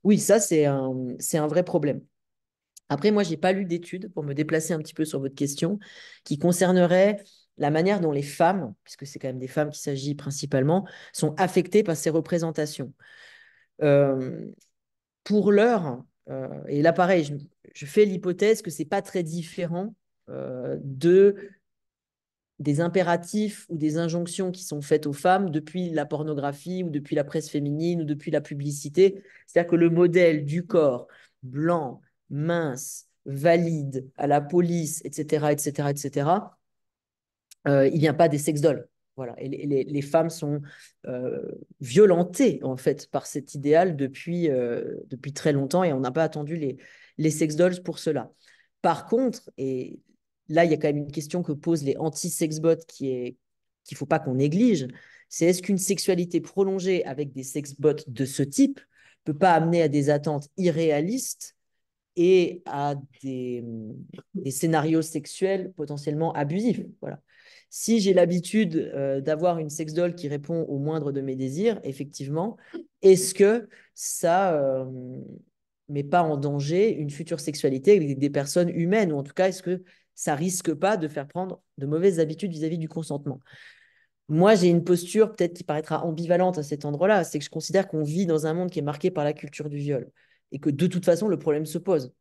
oui, ça, c'est un, un vrai problème. Après, moi, je n'ai pas lu d'études, pour me déplacer un petit peu sur votre question, qui concernerait la manière dont les femmes, puisque c'est quand même des femmes qui s'agit principalement, sont affectées par ces représentations. pour l'heure, euh, et là, pareil, je, fais l'hypothèse que c'est pas très différent euh, de des impératifs ou des injonctions qui sont faites aux femmes depuis la pornographie ou depuis la presse féminine ou depuis la publicité. C'est-à-dire que le modèle du corps blanc, mince, valide, à la police, etc., etc., etc., euh, il vient pas des sex dolls. Voilà. Et les, femmes sont euh, violentées en fait par cet idéal depuis, euh, depuis très longtemps et on n'a pas attendu les, les sex dolls pour cela. Par contre, et là il y a quand même une question que posent les anti sex qui est qu'il faut pas qu'on néglige, c'est est-ce qu'une sexualité prolongée avec des sex-bots de ce type peut pas amener à des attentes irréalistes et à des, des scénarios sexuels potentiellement abusifs. Voilà. Si j'ai l'habitude euh, d'avoir une sex doll qui répond au moindre de mes désirs, effectivement, est-ce que ça ne euh, met pas en danger une future sexualité avec des personnes humaines ou en tout cas est-ce que ça risque pas de faire prendre de mauvaises habitudes vis à -vis du consentement moi, j'ai une posture peut-être qui paraîtra ambivalente à cet endroit-là, c'est que je considère qu'on vit dans un monde qui est marqué par la culture du viol et que de toute façon, le problème se pose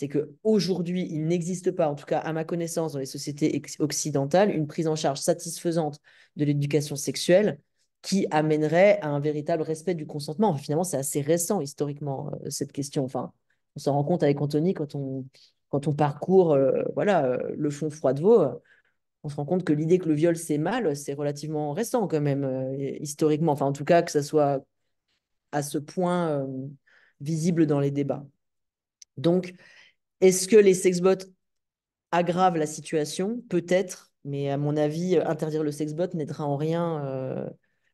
c'est qu'aujourd'hui, il n'existe pas, en tout cas à ma connaissance, dans les sociétés occidentales, une prise en charge satisfaisante de l'éducation sexuelle qui amènerait à un véritable respect du consentement. Finalement, c'est assez récent historiquement, euh, cette question. Enfin, on s'en rend compte avec Anthony quand on, quand on parcourt euh, voilà, euh, le fond froid de veau. On se rend compte que l'idée que le viol, c'est mal, c'est relativement récent quand même, historiquement. Enfin, en tout cas, que ça soit à ce point visible dans les débats. Donc, est-ce que les sexbots aggravent la situation Peut-être, mais à mon avis, interdire le sexbot n'aidera en rien euh,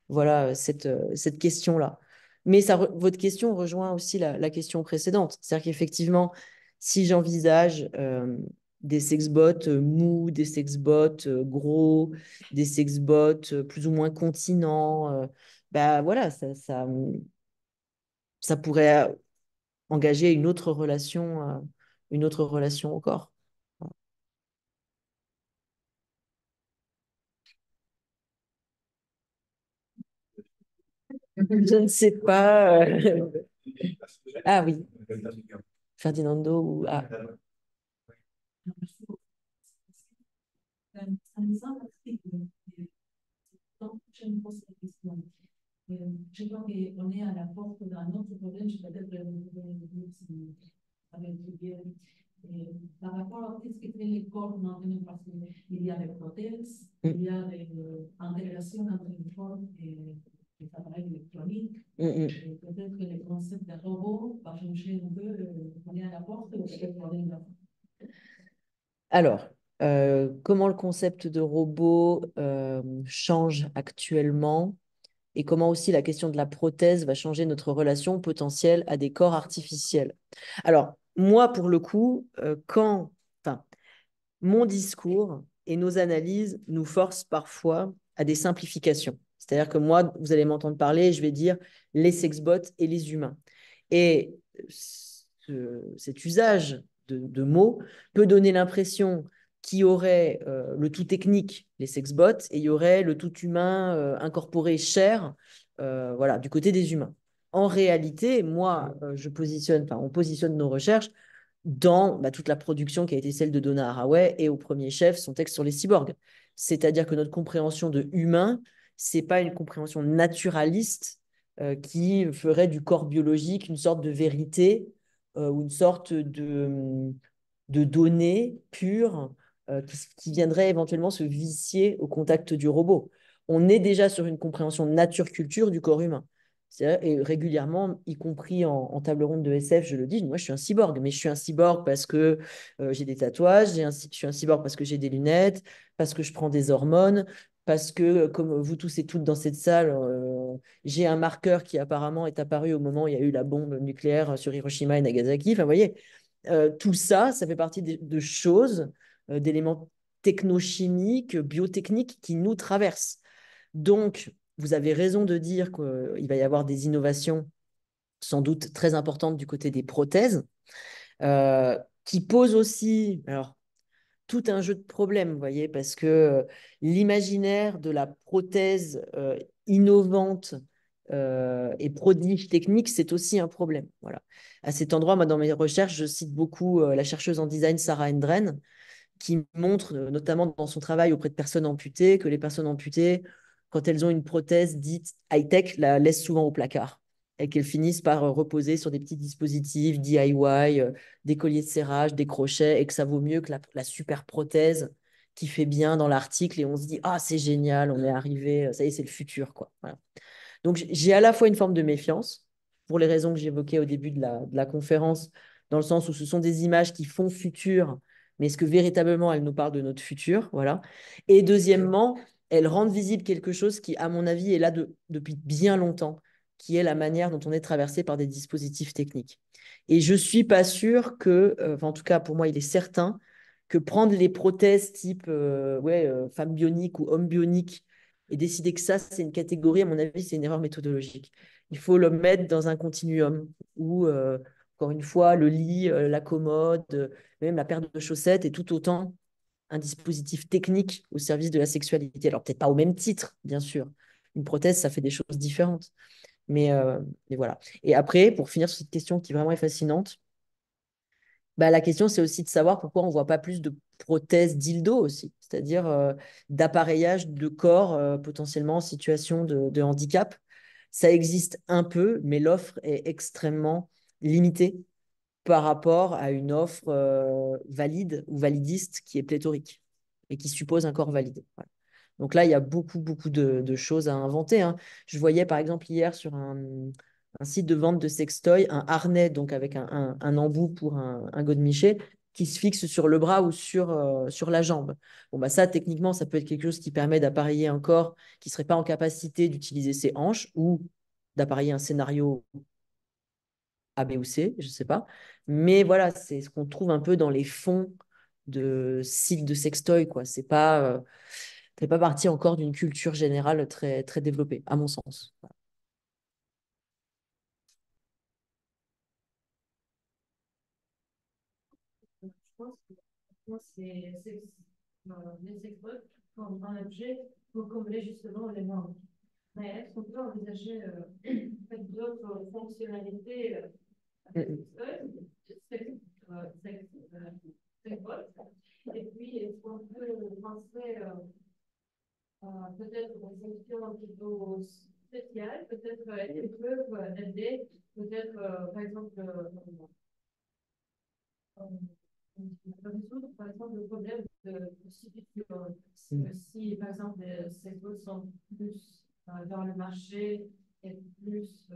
voilà, cette, euh, cette question-là. Mais votre question rejoint aussi la, question précédente. C'est-à-dire qu'effectivement, si j'envisage euh, des sexbots mous, des sexbots gros, des sexbots plus ou moins continents, bah voilà, ça, ça, pourrait engager une autre relation une autre relation au corps. Je ne sais pas. Euh, ah oui. Ferdinando ou. Ah. Ça un exemple que tant que je me pose la question, je crois qu'on est à la porte d'un autre problème, je vais peut-être le avec et par rapport à ce que fait l'école maintenant, parce qu'il y a des prothèses, mm. il y a des euh, intégrations entre les formes et les appareils électroniques. Peut-être que le concept de robot va changer un peu, on est à la porte, peut-être qu'on est Alors, euh, comment le concept de robot euh, change actuellement et comment aussi la question de la prothèse va changer notre relation potentielle à des corps artificiels. Alors, moi, pour le coup, euh, quand mon discours et nos analyses nous forcent parfois à des simplifications. C'est-à-dire que moi, vous allez m'entendre parler, je vais dire les sexbots et les humains. Et cet usage de, mots peut donner l'impression qu'il y aurait euh, le tout technique, les sexbots, et il y aurait le tout humain euh, incorporé, cher, voilà, du côté des humains en réalité, moi, euh, je positionne, enfin, on positionne nos recherches dans bah, toute la production qui a été celle de Donna Haraway et au premier chef son texte sur les cyborgs. C'est-à-dire que notre compréhension de humain, c'est pas une compréhension naturaliste euh, qui ferait du corps biologique une sorte de vérité euh, ou une sorte de, de pures pure qui, qui, viendrait éventuellement se vicier au contact du robot. On est déjà sur une compréhension nature-culture du corps humain. Et régulièrement, y compris en, table ronde de SF, je le dis, moi je suis un cyborg, mais je suis un cyborg parce que euh, j'ai des tatouages, je suis un cyborg parce que j'ai des lunettes, parce que je prends des hormones, parce que, euh, comme vous tous et toutes dans cette salle, euh, j'ai un marqueur qui apparemment est apparu au moment où il y a eu la bombe nucléaire sur Hiroshima et Nagasaki. Enfin, vous voyez, tout ça, ça fait partie de, choses, d'éléments technochimiques, biotechniques qui nous traversent. Donc, vous avez raison de dire qu'il euh, va y avoir des innovations sans doute très importantes du côté des prothèses, euh, qui posent aussi alors, tout un jeu de problèmes, voyez, parce que euh, l'imaginaire de la prothèse innovante et prodige technique, c'est aussi un problème. Voilà. À cet endroit, moi, dans mes recherches, je cite beaucoup la chercheuse en design Sarah Endren, qui montre, notamment dans son travail auprès de personnes amputées, que les personnes amputées quand elles ont une prothèse dite high-tech, la laissent souvent au placard et qu'elles finissent par euh, reposer sur des petits dispositifs DIY, euh, des colliers de serrage, des crochets, et que ça vaut mieux que la, super prothèse qui fait bien dans l'article, et on se dit, ah, c'est génial, on est arrivé, euh, ça y est, c'est le futur. quoi. Donc j'ai à la fois une forme de méfiance, pour les raisons que j'évoquais au début de la, de la, conférence, dans le sens où ce sont des images qui font futur, mais est-ce que véritablement elles nous parlent de notre futur voilà. Et deuxièmement, elle rendent visible quelque chose qui, à mon avis, est là depuis bien longtemps, qui est la manière dont on est traversé par des dispositifs techniques. Et je ne suis pas sûre que, euh, en tout cas pour moi, il est certain que prendre les prothèses type euh, euh, femme bionique ou homme bionique et décider que ça, c'est une catégorie, à mon avis, c'est une erreur méthodologique. Il faut le mettre dans un continuum où, encore une fois, le lit, la commode, même la paire de chaussettes est tout autant un dispositif technique au service de la sexualité. Alors peut-être pas au même titre, bien sûr. Une prothèse, ça fait des choses différentes. Mais, euh, voilà. Et après, pour finir sur cette question qui vraiment est fascinante, bah, la question c'est aussi de savoir pourquoi on ne voit pas plus de prothèses dildo aussi, c'est-à-dire euh, d'appareillage de corps euh, potentiellement en situation de handicap. Ça existe un peu, mais l'offre est extrêmement limitée par rapport à une offre euh, valide ou validiste qui est pléthorique et qui suppose un corps valide. Donc là, il y a beaucoup, beaucoup de, choses à inventer. Hein. Je voyais par exemple hier sur un, site de vente de sextoy un harnais, donc avec un, embout pour un, un godemiché, qui se fixe sur le bras ou euh, sur, la jambe. Bon, bah ça, techniquement, ça peut être quelque chose qui permet d'appareiller un corps qui ne serait pas en capacité d'utiliser ses hanches ou d'appareiller un scénario a, B ou C, je ne sais pas. Mais voilà, c'est ce qu'on trouve un peu dans les fonds de sites de sextoy. Ce n'est pas, euh, pas parti encore d'une culture générale très, très développée, à mon sens. Je pense que c'est euh, les sextoys un objet pour combler justement les normes. Mais est-ce qu'on peut envisager euh, d'autres fonctionnalités euh, et puis, est-ce qu'on peut penser peut-être aux solutions un petit peu spéciales, peut-être elles peuvent aider, peut-être par exemple, par exemple le problème de prostitution. Si par exemple ces zones sont plus dans le marché et plus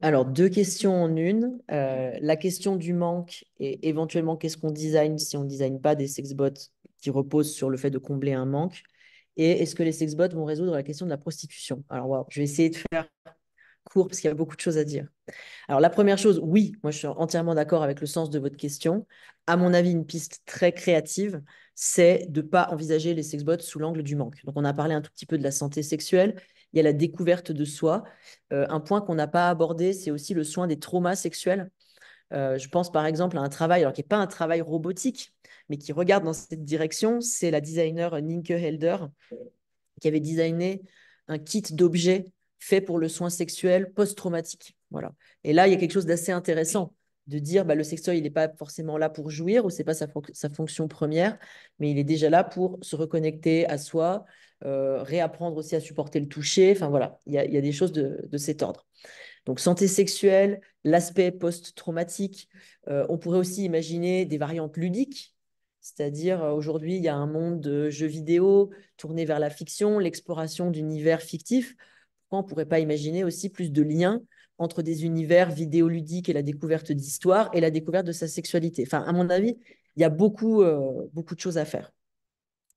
alors, deux questions en une. Euh, la question du manque et éventuellement qu'est-ce qu'on design si on ne design pas des sexbots qui reposent sur le fait de combler un manque. Et est-ce que les sexbots vont résoudre la question de la prostitution Alors, je vais essayer de faire court parce qu'il y a beaucoup de choses à dire. Alors la première chose, oui, moi je suis entièrement d'accord avec le sens de votre question. À mon avis, une piste très créative, c'est de ne pas envisager les sexbots sous l'angle du manque. Donc on a parlé un tout petit peu de la santé sexuelle, il y a la découverte de soi. Euh, un point qu'on n'a pas abordé, c'est aussi le soin des traumas sexuels. Euh, je pense par exemple à un travail, alors qui n'est pas un travail robotique, mais qui regarde dans cette direction, c'est la designer Ninke Helder qui avait designé un kit d'objets fait pour le soin sexuel post-traumatique. Voilà. Et là, il y a quelque chose d'assez intéressant de dire bah, le sextoy, il n'est pas forcément là pour jouir ou c'est pas sa, fonction première, mais il est déjà là pour se reconnecter à soi, euh, réapprendre aussi à supporter le toucher. Enfin voilà, il y a, des choses de, cet ordre. Donc santé sexuelle, l'aspect post-traumatique. Euh, on pourrait aussi imaginer des variantes ludiques, c'est-à-dire euh, aujourd'hui il y a un monde de jeux vidéo tourné vers la fiction, l'exploration d'univers fictif on ne pourrait pas imaginer aussi plus de liens entre des univers vidéoludiques et la découverte d'histoire et la découverte de sa sexualité. Enfin, à mon avis, il y a beaucoup, euh, beaucoup de choses à faire.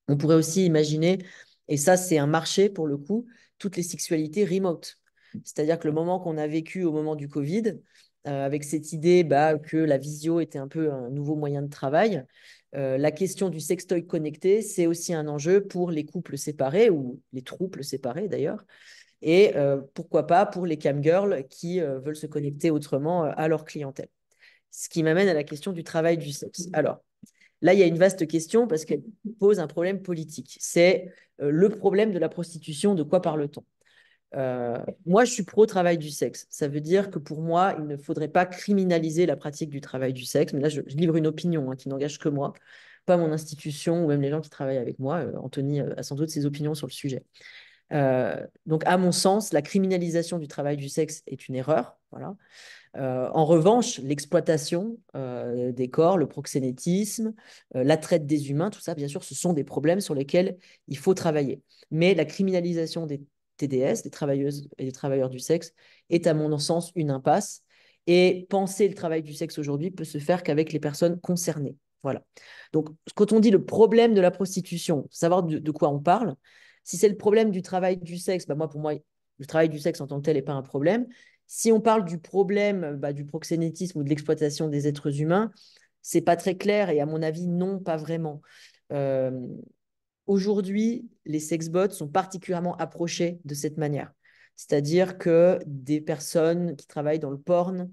On pourrait aussi imaginer, et ça c'est un marché pour le coup, toutes les sexualités remote. C'est-à-dire que le moment qu'on a vécu au moment du Covid, euh, avec cette idée bah, que la visio était un peu un nouveau moyen de travail, euh, la question du sextoy connecté, c'est aussi un enjeu pour les couples séparés ou les troubles séparés d'ailleurs, et euh, pourquoi pas pour les camgirls qui euh, veulent se connecter autrement euh, à leur clientèle. Ce qui m'amène à la question du travail du sexe. Mmh. Alors, Là, il y a une vaste question parce qu'elle pose un problème politique. C'est le problème de la prostitution. De quoi parle-t-on Moi, je suis pro-travail du sexe. Ça veut dire que pour moi, il ne faudrait pas criminaliser la pratique du travail du sexe. Mais là, je, livre une opinion hein, qui n'engage que moi, pas mon institution ou même les gens qui travaillent avec moi. Anthony a sans doute ses opinions sur le sujet. Euh, donc, à mon sens, la criminalisation du travail du sexe est une erreur. Voilà. Euh, en revanche, l'exploitation euh, des corps, le proxénétisme, la traite des humains, tout ça, bien sûr, ce sont des problèmes sur lesquels il faut travailler. Mais la criminalisation des TDS, des travailleuses et des travailleurs du sexe, est à mon sens une impasse. Et penser le travail du sexe aujourd'hui peut se faire qu'avec les personnes concernées. Voilà. Donc, quand on dit le problème de la prostitution, savoir de quoi on parle, si c'est le problème du travail du sexe, bah moi, pour moi, le travail du sexe en tant que tel n'est pas un problème. Si on parle du problème bah, du proxénétisme ou de l'exploitation des êtres humains, c'est pas très clair et à mon avis, non, pas vraiment. Euh, aujourd'hui, les sexbots sont particulièrement approchés de cette manière. C'est-à-dire que des personnes qui travaillent dans le porn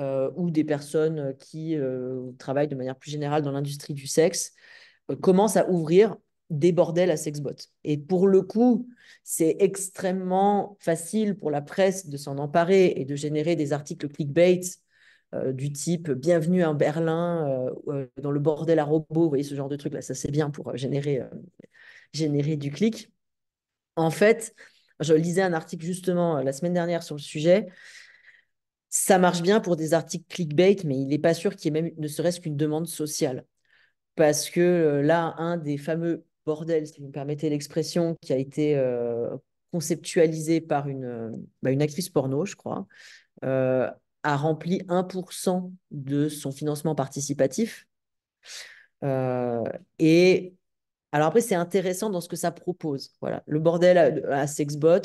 euh, ou des personnes qui euh, travaillent de manière plus générale dans l'industrie du sexe commencent à ouvrir bordels à sexbot. Et pour le coup, c'est extrêmement facile pour la presse de s'en emparer et de générer des articles clickbait euh, du type Bienvenue à Berlin, euh, euh, dans le bordel à robots, vous voyez ce genre de truc là, ça c'est bien pour générer, générer du clic. En fait, je lisais un article justement la semaine dernière sur le sujet. Ça marche bien pour des articles clickbait, mais il n'est pas sûr qu'il y ait même ne serait-ce qu'une demande sociale parce que là, un des fameux bordel, si vous me permettez l'expression, qui a été euh, conceptualisée par bah, une, actrice porno, je crois, euh, a rempli 1% de son financement participatif. Euh, et alors après, c'est intéressant dans ce que ça propose. Voilà. Le bordel à, Sexbot,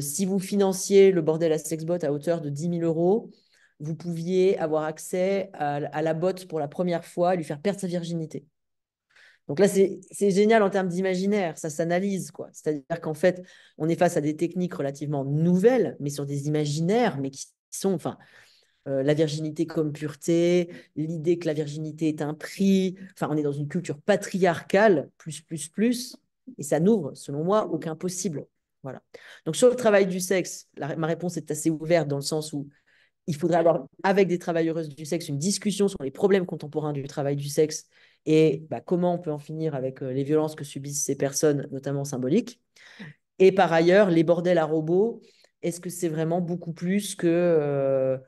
si vous financiez le bordel à Sexbot à hauteur de 10 000 euros, vous pouviez avoir accès à, la botte pour la première fois lui faire perdre sa virginité. Donc là, c'est génial en termes d'imaginaire, ça s'analyse, quoi. C'est-à-dire qu'en fait, on est face à des techniques relativement nouvelles, mais sur des imaginaires, mais qui sont, enfin, euh, la virginité comme pureté, l'idée que la virginité est un prix. Enfin, on est dans une culture patriarcale, plus, plus, plus, et ça n'ouvre, selon moi, aucun possible. Voilà. Donc sur le travail du sexe, ma réponse est assez ouverte dans le sens où il faudrait avoir avec des travailleuses du sexe une discussion sur les problèmes contemporains du travail du sexe et bah, comment on peut en finir avec euh, les violences que subissent ces personnes, notamment symboliques. Et par ailleurs, les bordels à robots, est-ce que c'est vraiment beaucoup plus que euh,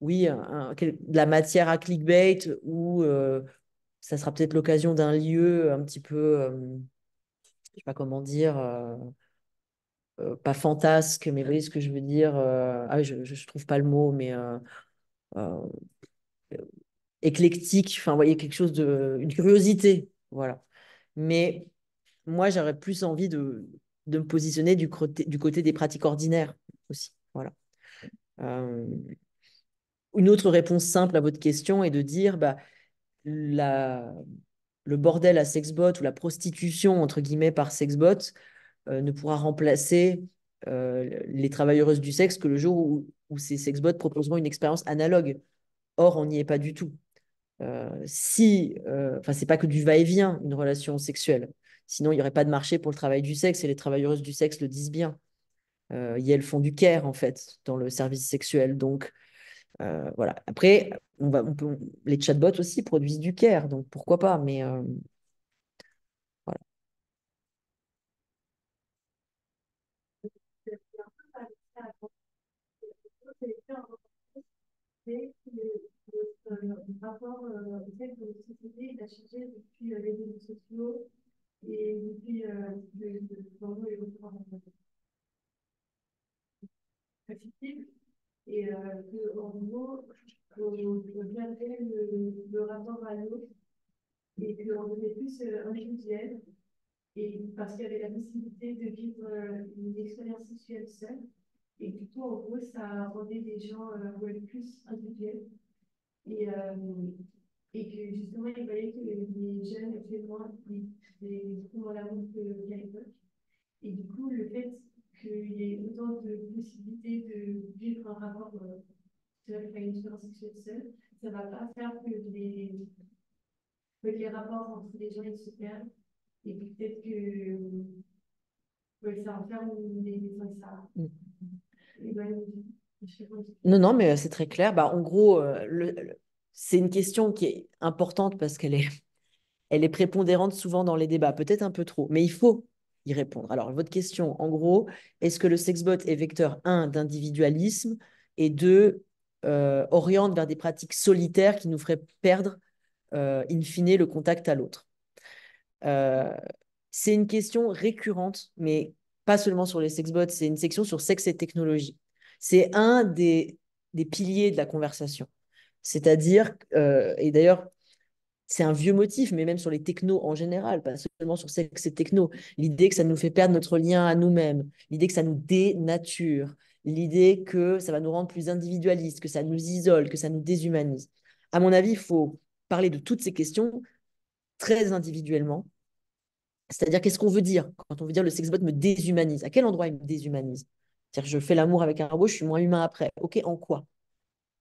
oui, de la matière à clickbait ou euh, ça sera peut-être l'occasion d'un lieu un petit peu, je je sais pas comment dire, pas fantasque, mais vous voyez ce que je veux dire. Ah je ne trouve pas le mot, mais éclectique, enfin, voyez, quelque chose de. une curiosité, voilà. Mais moi, j'aurais plus envie de, me positionner du côté, du côté des pratiques ordinaires aussi, voilà. Euh, une autre réponse simple à votre question est de dire bah, le bordel à sexbot ou la prostitution entre guillemets par sexbot euh, ne pourra remplacer euh, les travailleuses du sexe que le jour où, où ces sexbots proposeront une expérience analogue. Or, on n'y est pas du tout si, enfin, c'est pas que du va-et-vient une relation sexuelle. Sinon, il n'y aurait pas de marché pour le travail du sexe et les travailleuses du sexe le disent bien. Euh, elles font du care en fait dans le service sexuel. Donc voilà. Après, on va, on peut, les chatbots aussi produisent du care, donc pourquoi pas. Mais voilà euh, rapport euh, au fait que la société a changé depuis euh, les réseaux sociaux et depuis euh, le, le, et et euh, que, en gros, on, viendrait le, le, rapport à l'autre et qu'on devenait plus individuel et parce qu'il y avait la possibilité de vivre une expérience sexuelle seule et du coup, en gros, ça rendait les gens plus individuels et, euh, et que justement, il voyait que les jeunes actuellement les trouvent moins la route qu'à euh, l'époque. Et du coup, le fait qu'il y ait autant de possibilités de vivre un rapport euh, seul, enfin une sexuelle seule, ça ne va pas faire que les, les rapports entre les gens ils se perdent. Et peut-être que ça enferme les des ça. Mm. Et non, non, mais euh, c'est très clair. Bah, en gros, euh, c'est une question qui est importante parce qu'elle est, elle est prépondérante souvent dans les débats, peut-être un peu trop, mais il faut y répondre. Alors, votre question, en gros, est-ce que le sexbot est vecteur 1 d'individualisme et 2 euh, oriente vers des pratiques solitaires qui nous feraient perdre, in fine, le contact à l'autre C'est une question récurrente, mais pas seulement sur les sexbots, c'est une section sur sexe et technologie. C'est un des, piliers de la conversation. C'est-à-dire, euh, et d'ailleurs, c'est un vieux motif, mais même sur les technos en général, pas seulement sur ces et techno. L'idée que ça nous fait perdre notre lien à nous-mêmes, l'idée que ça nous dénature, l'idée que ça va nous rendre plus individualistes, que ça nous isole, que ça nous déshumanise. À mon avis, il faut parler de toutes ces questions très individuellement. C'est-à-dire, qu'est-ce qu'on veut dire quand on veut dire le sexbot me déshumanise À quel endroit il me déshumanise cest à je fais l'amour avec un robot, je suis moins humain après. OK, en quoi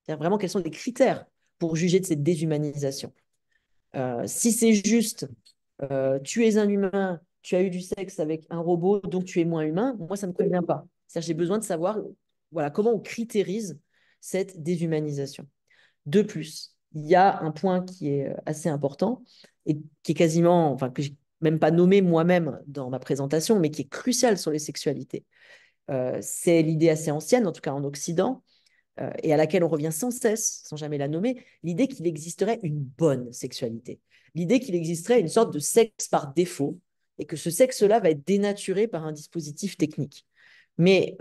vraiment, quels sont les critères pour juger de cette déshumanisation euh, Si c'est juste, euh, tu es un humain, tu as eu du sexe avec un robot, donc tu es moins humain, moi, ça ne me convient pas. cest j'ai besoin de savoir voilà, comment on critérise cette déshumanisation. De plus, il y a un point qui est euh, assez important et qui est quasiment, enfin, que n'ai même pas nommé moi-même dans ma présentation, mais qui est crucial sur les sexualités. Euh, c'est l'idée assez ancienne, en tout cas en Occident, euh, et à laquelle on revient sans cesse, sans jamais la nommer, l'idée qu'il existerait une bonne sexualité, l'idée qu'il existerait une sorte de sexe par défaut, et que ce sexe-là va être dénaturé par un dispositif technique. Mais,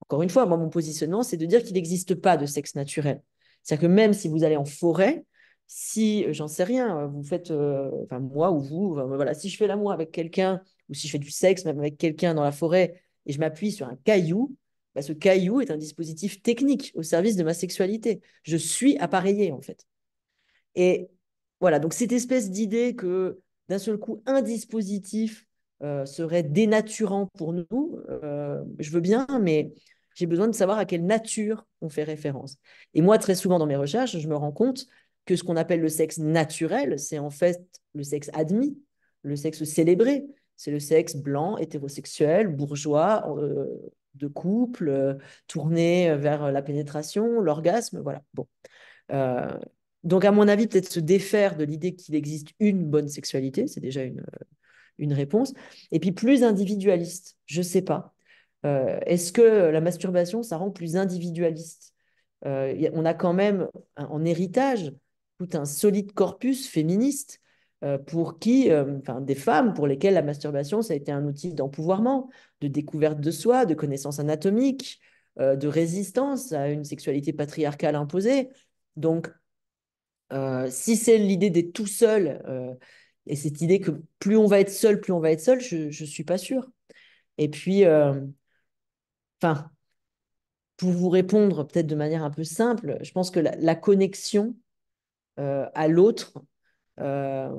encore une fois, moi, mon positionnement, c'est de dire qu'il n'existe pas de sexe naturel. C'est-à-dire que même si vous allez en forêt, si, euh, j'en sais rien, vous faites, enfin moi ou vous, voilà, si je fais l'amour avec quelqu'un, ou si je fais du sexe même avec quelqu'un dans la forêt, et je m'appuie sur un caillou, bah, ce caillou est un dispositif technique au service de ma sexualité. Je suis appareillé, en fait. Et voilà, donc cette espèce d'idée que d'un seul coup, un dispositif euh, serait dénaturant pour nous, euh, je veux bien, mais j'ai besoin de savoir à quelle nature on fait référence. Et moi, très souvent dans mes recherches, je me rends compte que ce qu'on appelle le sexe naturel, c'est en fait le sexe admis, le sexe célébré, c'est le sexe blanc, hétérosexuel, bourgeois, euh, de couple, euh, tourné euh, vers la pénétration, l'orgasme, voilà. Bon. donc, à mon avis, peut-être se défaire de l'idée qu'il existe une bonne sexualité, c'est déjà une, réponse. Et puis, plus individualiste, je ne sais pas. Est-ce que la masturbation, ça rend plus individualiste On a quand même en héritage tout un solide corpus féministe euh, pour qui, euh, enfin des femmes pour lesquelles la masturbation, ça a été un outil d'empouvoirment, de découverte de soi, de connaissance anatomique, euh, de résistance à une sexualité patriarcale imposée. Donc, si c'est l'idée d'être tout seul, et cette idée que plus on va être seul, plus on va être seul, je ne suis pas sûre. Et puis, enfin, pour vous répondre peut-être de manière un peu simple, je pense que la, la connexion à l'autre, euh,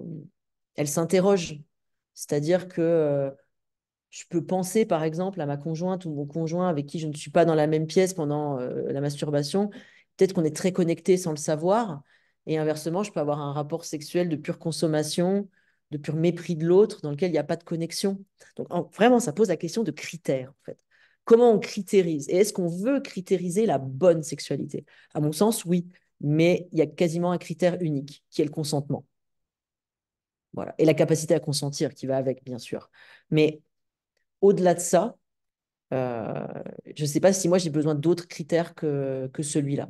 elle s'interroge. C'est-à-dire que euh, je peux penser, par exemple, à ma conjointe ou mon conjoint avec qui je ne suis pas dans la même pièce pendant euh, la masturbation. Peut-être qu'on est très connecté sans le savoir. Et inversement, je peux avoir un rapport sexuel de pure consommation, de pur mépris de l'autre, dans lequel il n'y a pas de connexion. Donc vraiment, ça pose la question de critères, en fait. Comment on critérise Et est-ce qu'on veut critériser la bonne sexualité À mon sens, oui. Mais il y a quasiment un critère unique, qui est le consentement. Voilà. Et la capacité à consentir qui va avec, bien sûr. Mais au-delà de ça, euh, je ne sais pas si moi j'ai besoin d'autres critères que, que celui-là.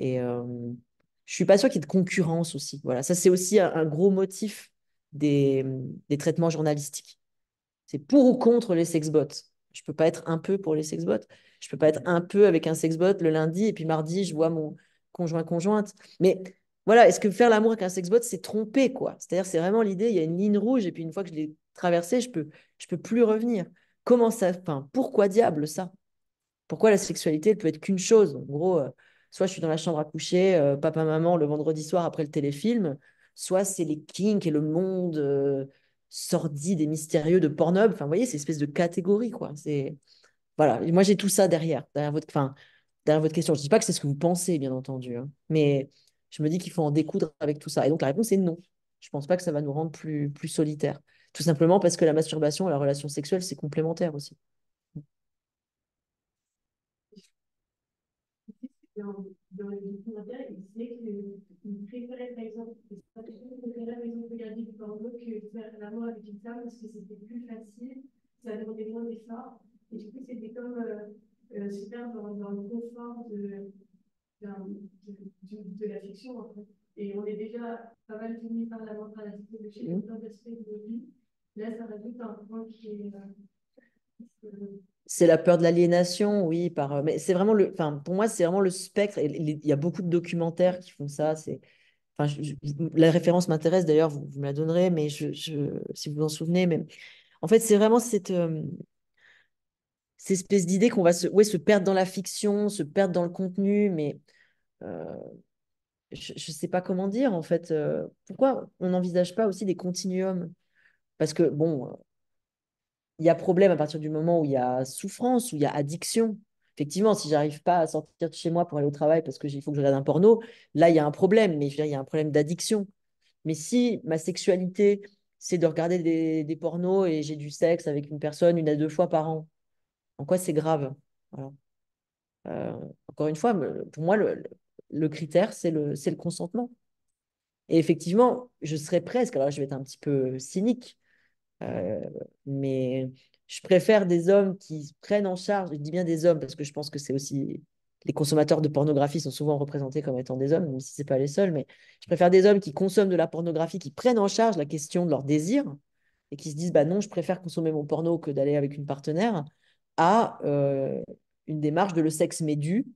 Et euh, je ne suis pas sûre qu'il y ait de concurrence aussi. Voilà, ça c'est aussi un, gros motif des, des traitements journalistiques. C'est pour ou contre les sexbots. Je ne peux pas être un peu pour les sexbots. Je ne peux pas être un peu avec un sexbot le lundi et puis mardi, je vois mon conjoint-conjointe. Mais voilà, est-ce que faire l'amour avec un sexbot, c'est tromper, quoi C'est-à-dire, c'est vraiment l'idée, il y a une ligne rouge, et puis une fois que je l'ai traversée, je peux, je peux plus revenir. Comment ça, enfin, pourquoi diable ça Pourquoi la sexualité, elle peut être qu'une chose En gros, euh, soit je suis dans la chambre à coucher, euh, papa, maman, le vendredi soir après le téléfilm, soit c'est les kinks et le monde euh, sordide et mystérieux de Pornhub. Enfin, vous voyez, c'est une espèce de catégorie, quoi. C'est... Voilà, moi j'ai tout ça derrière, derrière votre, enfin, derrière votre question. Je ne dis pas que c'est ce que vous pensez, bien entendu, hein. mais je me dis qu'il faut en découdre avec tout ça. Et donc la réponse est non. Je ne pense pas que ça va nous rendre plus, plus solitaires. Tout simplement parce que la masturbation et la relation sexuelle, c'est complémentaire aussi. Dans, dans les documentaires, il disait qu'il préférait, par exemple, les stratégies préféraient, par exemple, regarder du porno que faire l'amour avec une femme parce que c'était plus facile, ça demandait moins d'efforts. Et du coup, c'était comme euh, euh super dans, dans le confort de de, la fiction. En fait. Et on est déjà pas mal tenu par la, par la psychologie, mmh. dans l'aspect Là, ça rajoute un point qui est. Euh, euh, c'est la peur de l'aliénation, oui. Par, mais c'est vraiment le, enfin, pour moi, c'est vraiment le spectre. Il y a beaucoup de documentaires qui font ça. C'est, enfin, la référence m'intéresse d'ailleurs. Vous, me la donnerez, mais je, je, si vous vous en souvenez, mais en fait, c'est vraiment cette, euh, cette espèce d'idée qu'on va se, ouais, se perdre dans la fiction, se perdre dans le contenu, mais euh, je ne sais pas comment dire en fait. Euh, pourquoi on n'envisage pas aussi des continuums Parce que bon, il y a problème à partir du moment où il y a souffrance, où il y a addiction. Effectivement, si j'arrive pas à sortir de chez moi pour aller au travail parce qu'il faut que je regarde un porno, là il y a un problème, mais il y a un problème d'addiction. Mais si ma sexualité, c'est de regarder des pornos et j'ai du sexe avec une personne une à deux fois par an, en quoi c'est grave voilà. Euh, encore une fois, pour moi, le, critère, c'est le, le consentement. Et effectivement, je serais presque, alors je vais être un petit peu cynique, euh, mais je préfère des hommes qui prennent en charge, je dis bien des hommes parce que je pense que c'est aussi les consommateurs de pornographie sont souvent représentés comme étant des hommes, même si ce n'est pas les seuls, mais je préfère des hommes qui consomment de la pornographie, qui prennent en charge la question de leur désir et qui se disent bah non, je préfère consommer mon porno que d'aller avec une partenaire, à euh, une démarche de le sexe dû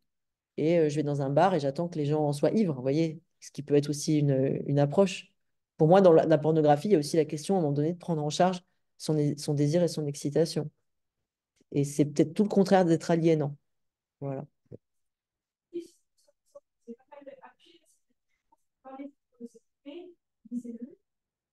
et euh, je vais dans un bar et j'attends que les gens en soient ivres, vous voyez, ce qui peut être aussi une, approche. Pour moi, dans la, pornographie, il y a aussi la question à un moment donné de prendre en charge son, son désir et son excitation. Et c'est peut-être tout le contraire d'être aliénant. Voilà.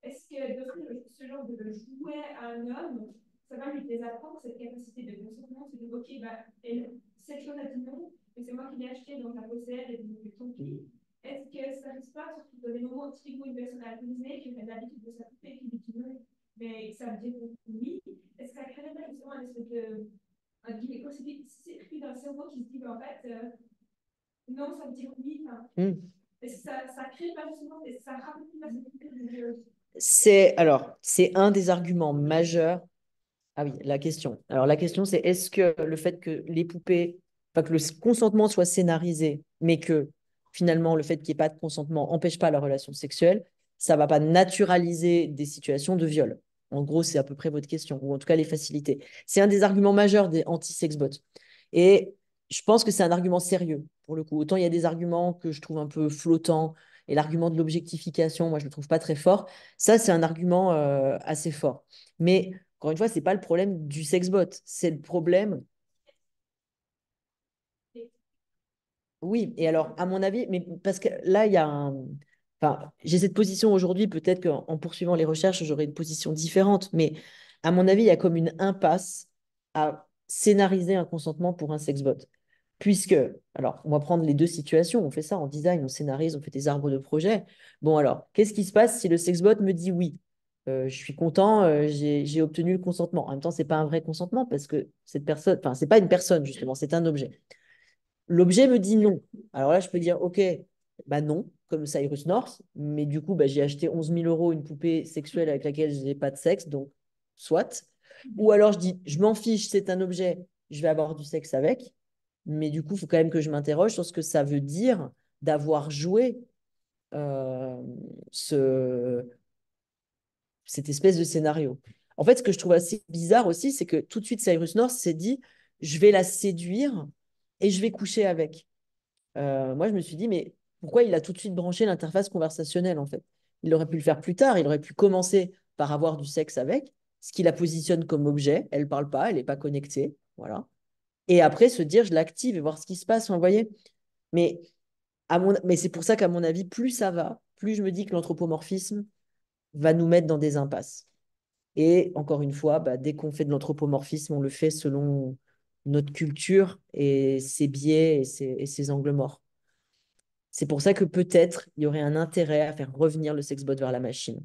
Est-ce que ce genre de jouet à un homme ça va lui désapprendre cette capacité de consentement, c'est de ok, bah, elle, cette chose a dit non, mais c'est moi qui l'ai acheté dans un PCR et donc tant pis. Est-ce que ça risque pas, surtout dans les moments où une personne a alcoolisée, qui aurait l'habitude de s'attouper, qui dit non, mais ça veut dire oui, est-ce que ça crée pas justement un espèce de un circuit dans le cerveau qui se dit, bah, en fait, euh, non, ça veut dire oui, mm. est-ce que ça, ça crée pas justement, ça pas la sécurité de c'est alors, c'est un des arguments majeurs ah oui, la question. Alors la question, c'est est-ce que le fait que les poupées, enfin que le consentement soit scénarisé, mais que finalement le fait qu'il n'y ait pas de consentement empêche pas la relation sexuelle, ça ne va pas naturaliser des situations de viol. En gros, c'est à peu près votre question, ou en tout cas les faciliter. C'est un des arguments majeurs des anti-sexbots. Et je pense que c'est un argument sérieux, pour le coup. Autant il y a des arguments que je trouve un peu flottants, et l'argument de l'objectification, moi, je ne le trouve pas très fort. Ça, c'est un argument euh, assez fort. Mais encore une fois, ce n'est pas le problème du sexbot, c'est le problème. Oui, et alors, à mon avis, mais parce que là, il y a Enfin, j'ai cette position aujourd'hui, peut-être qu'en poursuivant les recherches, j'aurai une position différente, mais à mon avis, il y a comme une impasse à scénariser un consentement pour un sexbot. Puisque, alors, on va prendre les deux situations, on fait ça en design, on scénarise, on fait des arbres de projet. Bon, alors, qu'est-ce qui se passe si le sexbot me dit oui euh, je suis content, euh, j'ai obtenu le consentement. En même temps, ce n'est pas un vrai consentement parce que cette personne, enfin, ce n'est pas une personne, justement, c'est un objet. L'objet me dit non. Alors là, je peux dire, OK, bah non, comme Cyrus North, mais du coup, bah, j'ai acheté 11 000 euros une poupée sexuelle avec laquelle je n'ai pas de sexe, donc soit. Ou alors je dis, je m'en fiche, c'est un objet, je vais avoir du sexe avec, mais du coup, il faut quand même que je m'interroge sur ce que ça veut dire d'avoir joué euh, ce, cette espèce de scénario. En fait, ce que je trouve assez bizarre aussi, c'est que tout de suite, Cyrus North s'est dit, je vais la séduire et je vais coucher avec. Euh, moi, je me suis dit, mais pourquoi il a tout de suite branché l'interface conversationnelle, en fait Il aurait pu le faire plus tard, il aurait pu commencer par avoir du sexe avec, ce qui la positionne comme objet, elle ne parle pas, elle n'est pas connectée, voilà. Et après, se dire, je l'active et voir ce qui se passe, vous voyez Mais, à mon... mais c'est pour ça qu'à mon avis, plus ça va, plus je me dis que l'anthropomorphisme, va nous mettre dans des impasses. Et encore une fois, bah, dès qu'on fait de l'anthropomorphisme, on le fait selon notre culture et ses biais et ses, et ses angles morts. C'est pour ça que peut-être il y aurait un intérêt à faire revenir le sexbot vers la machine,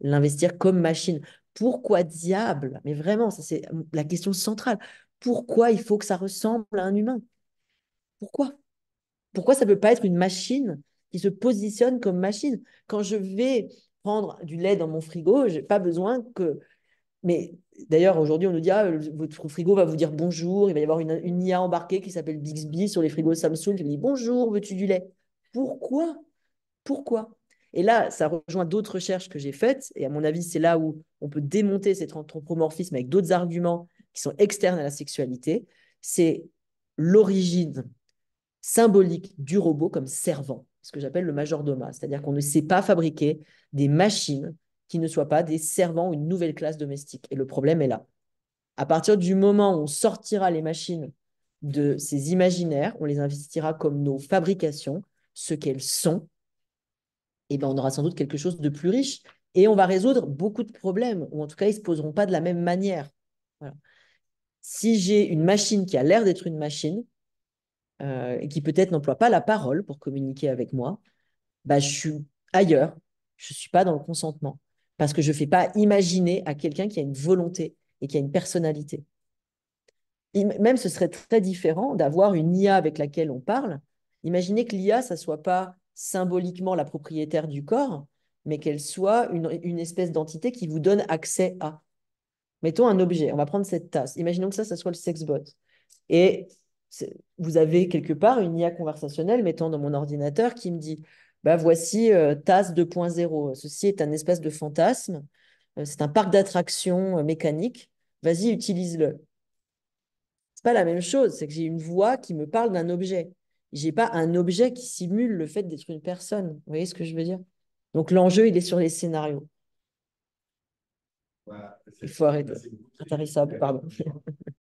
l'investir comme machine. Pourquoi diable Mais vraiment, ça c'est la question centrale. Pourquoi il faut que ça ressemble à un humain Pourquoi Pourquoi ça ne peut pas être une machine qui se positionne comme machine Quand je vais prendre du lait dans mon frigo, j'ai pas besoin que. Mais d'ailleurs, aujourd'hui, on nous dit ah, votre frigo va vous dire bonjour. Il va y avoir une, IA embarquée qui s'appelle Bixby sur les frigos Samsung qui me dit bonjour, veux-tu du lait Pourquoi Pourquoi Et là, ça rejoint d'autres recherches que j'ai faites. Et à mon avis, c'est là où on peut démonter cet anthropomorphisme avec d'autres arguments qui sont externes à la sexualité. C'est l'origine symbolique du robot comme servant ce que j'appelle le majordoma, c'est-à-dire qu'on ne sait pas fabriquer des machines qui ne soient pas des servants ou une nouvelle classe domestique. Et le problème est là. À partir du moment où on sortira les machines de ces imaginaires, on les investira comme nos fabrications, ce qu'elles sont, et eh ben on aura sans doute quelque chose de plus riche et on va résoudre beaucoup de problèmes, ou en tout cas, ils ne se poseront pas de la même manière. Si j'ai une machine qui a l'air d'être une machine, euh, et qui peut-être n'emploie pas la parole pour communiquer avec moi, bah, je suis ailleurs, je ne suis pas dans le consentement, parce que je ne fais pas imaginer à quelqu'un qui a une volonté et qui a une personnalité. même ce serait très différent d'avoir une IA avec laquelle on parle. Imaginez que l'IA, ça ne soit pas symboliquement la propriétaire du corps, mais qu'elle soit une, espèce d'entité qui vous donne accès à. Mettons un objet, on va prendre cette tasse. Imaginons que ça, ça soit le sexbot. Et vous avez quelque part une IA conversationnelle, mettant dans mon ordinateur, qui me dit bah, voici euh, TAS 2.0. Ceci est un espace de fantasme. Euh, c'est un parc d'attractions euh, mécanique. Vas-y, utilise-le. C'est pas la même chose. C'est que j'ai une voix qui me parle d'un objet. J'ai pas un objet qui simule le fait d'être une personne. Vous voyez ce que je veux dire Donc l'enjeu, il est sur les scénarios. il faut arrêter. Intarissable, pardon.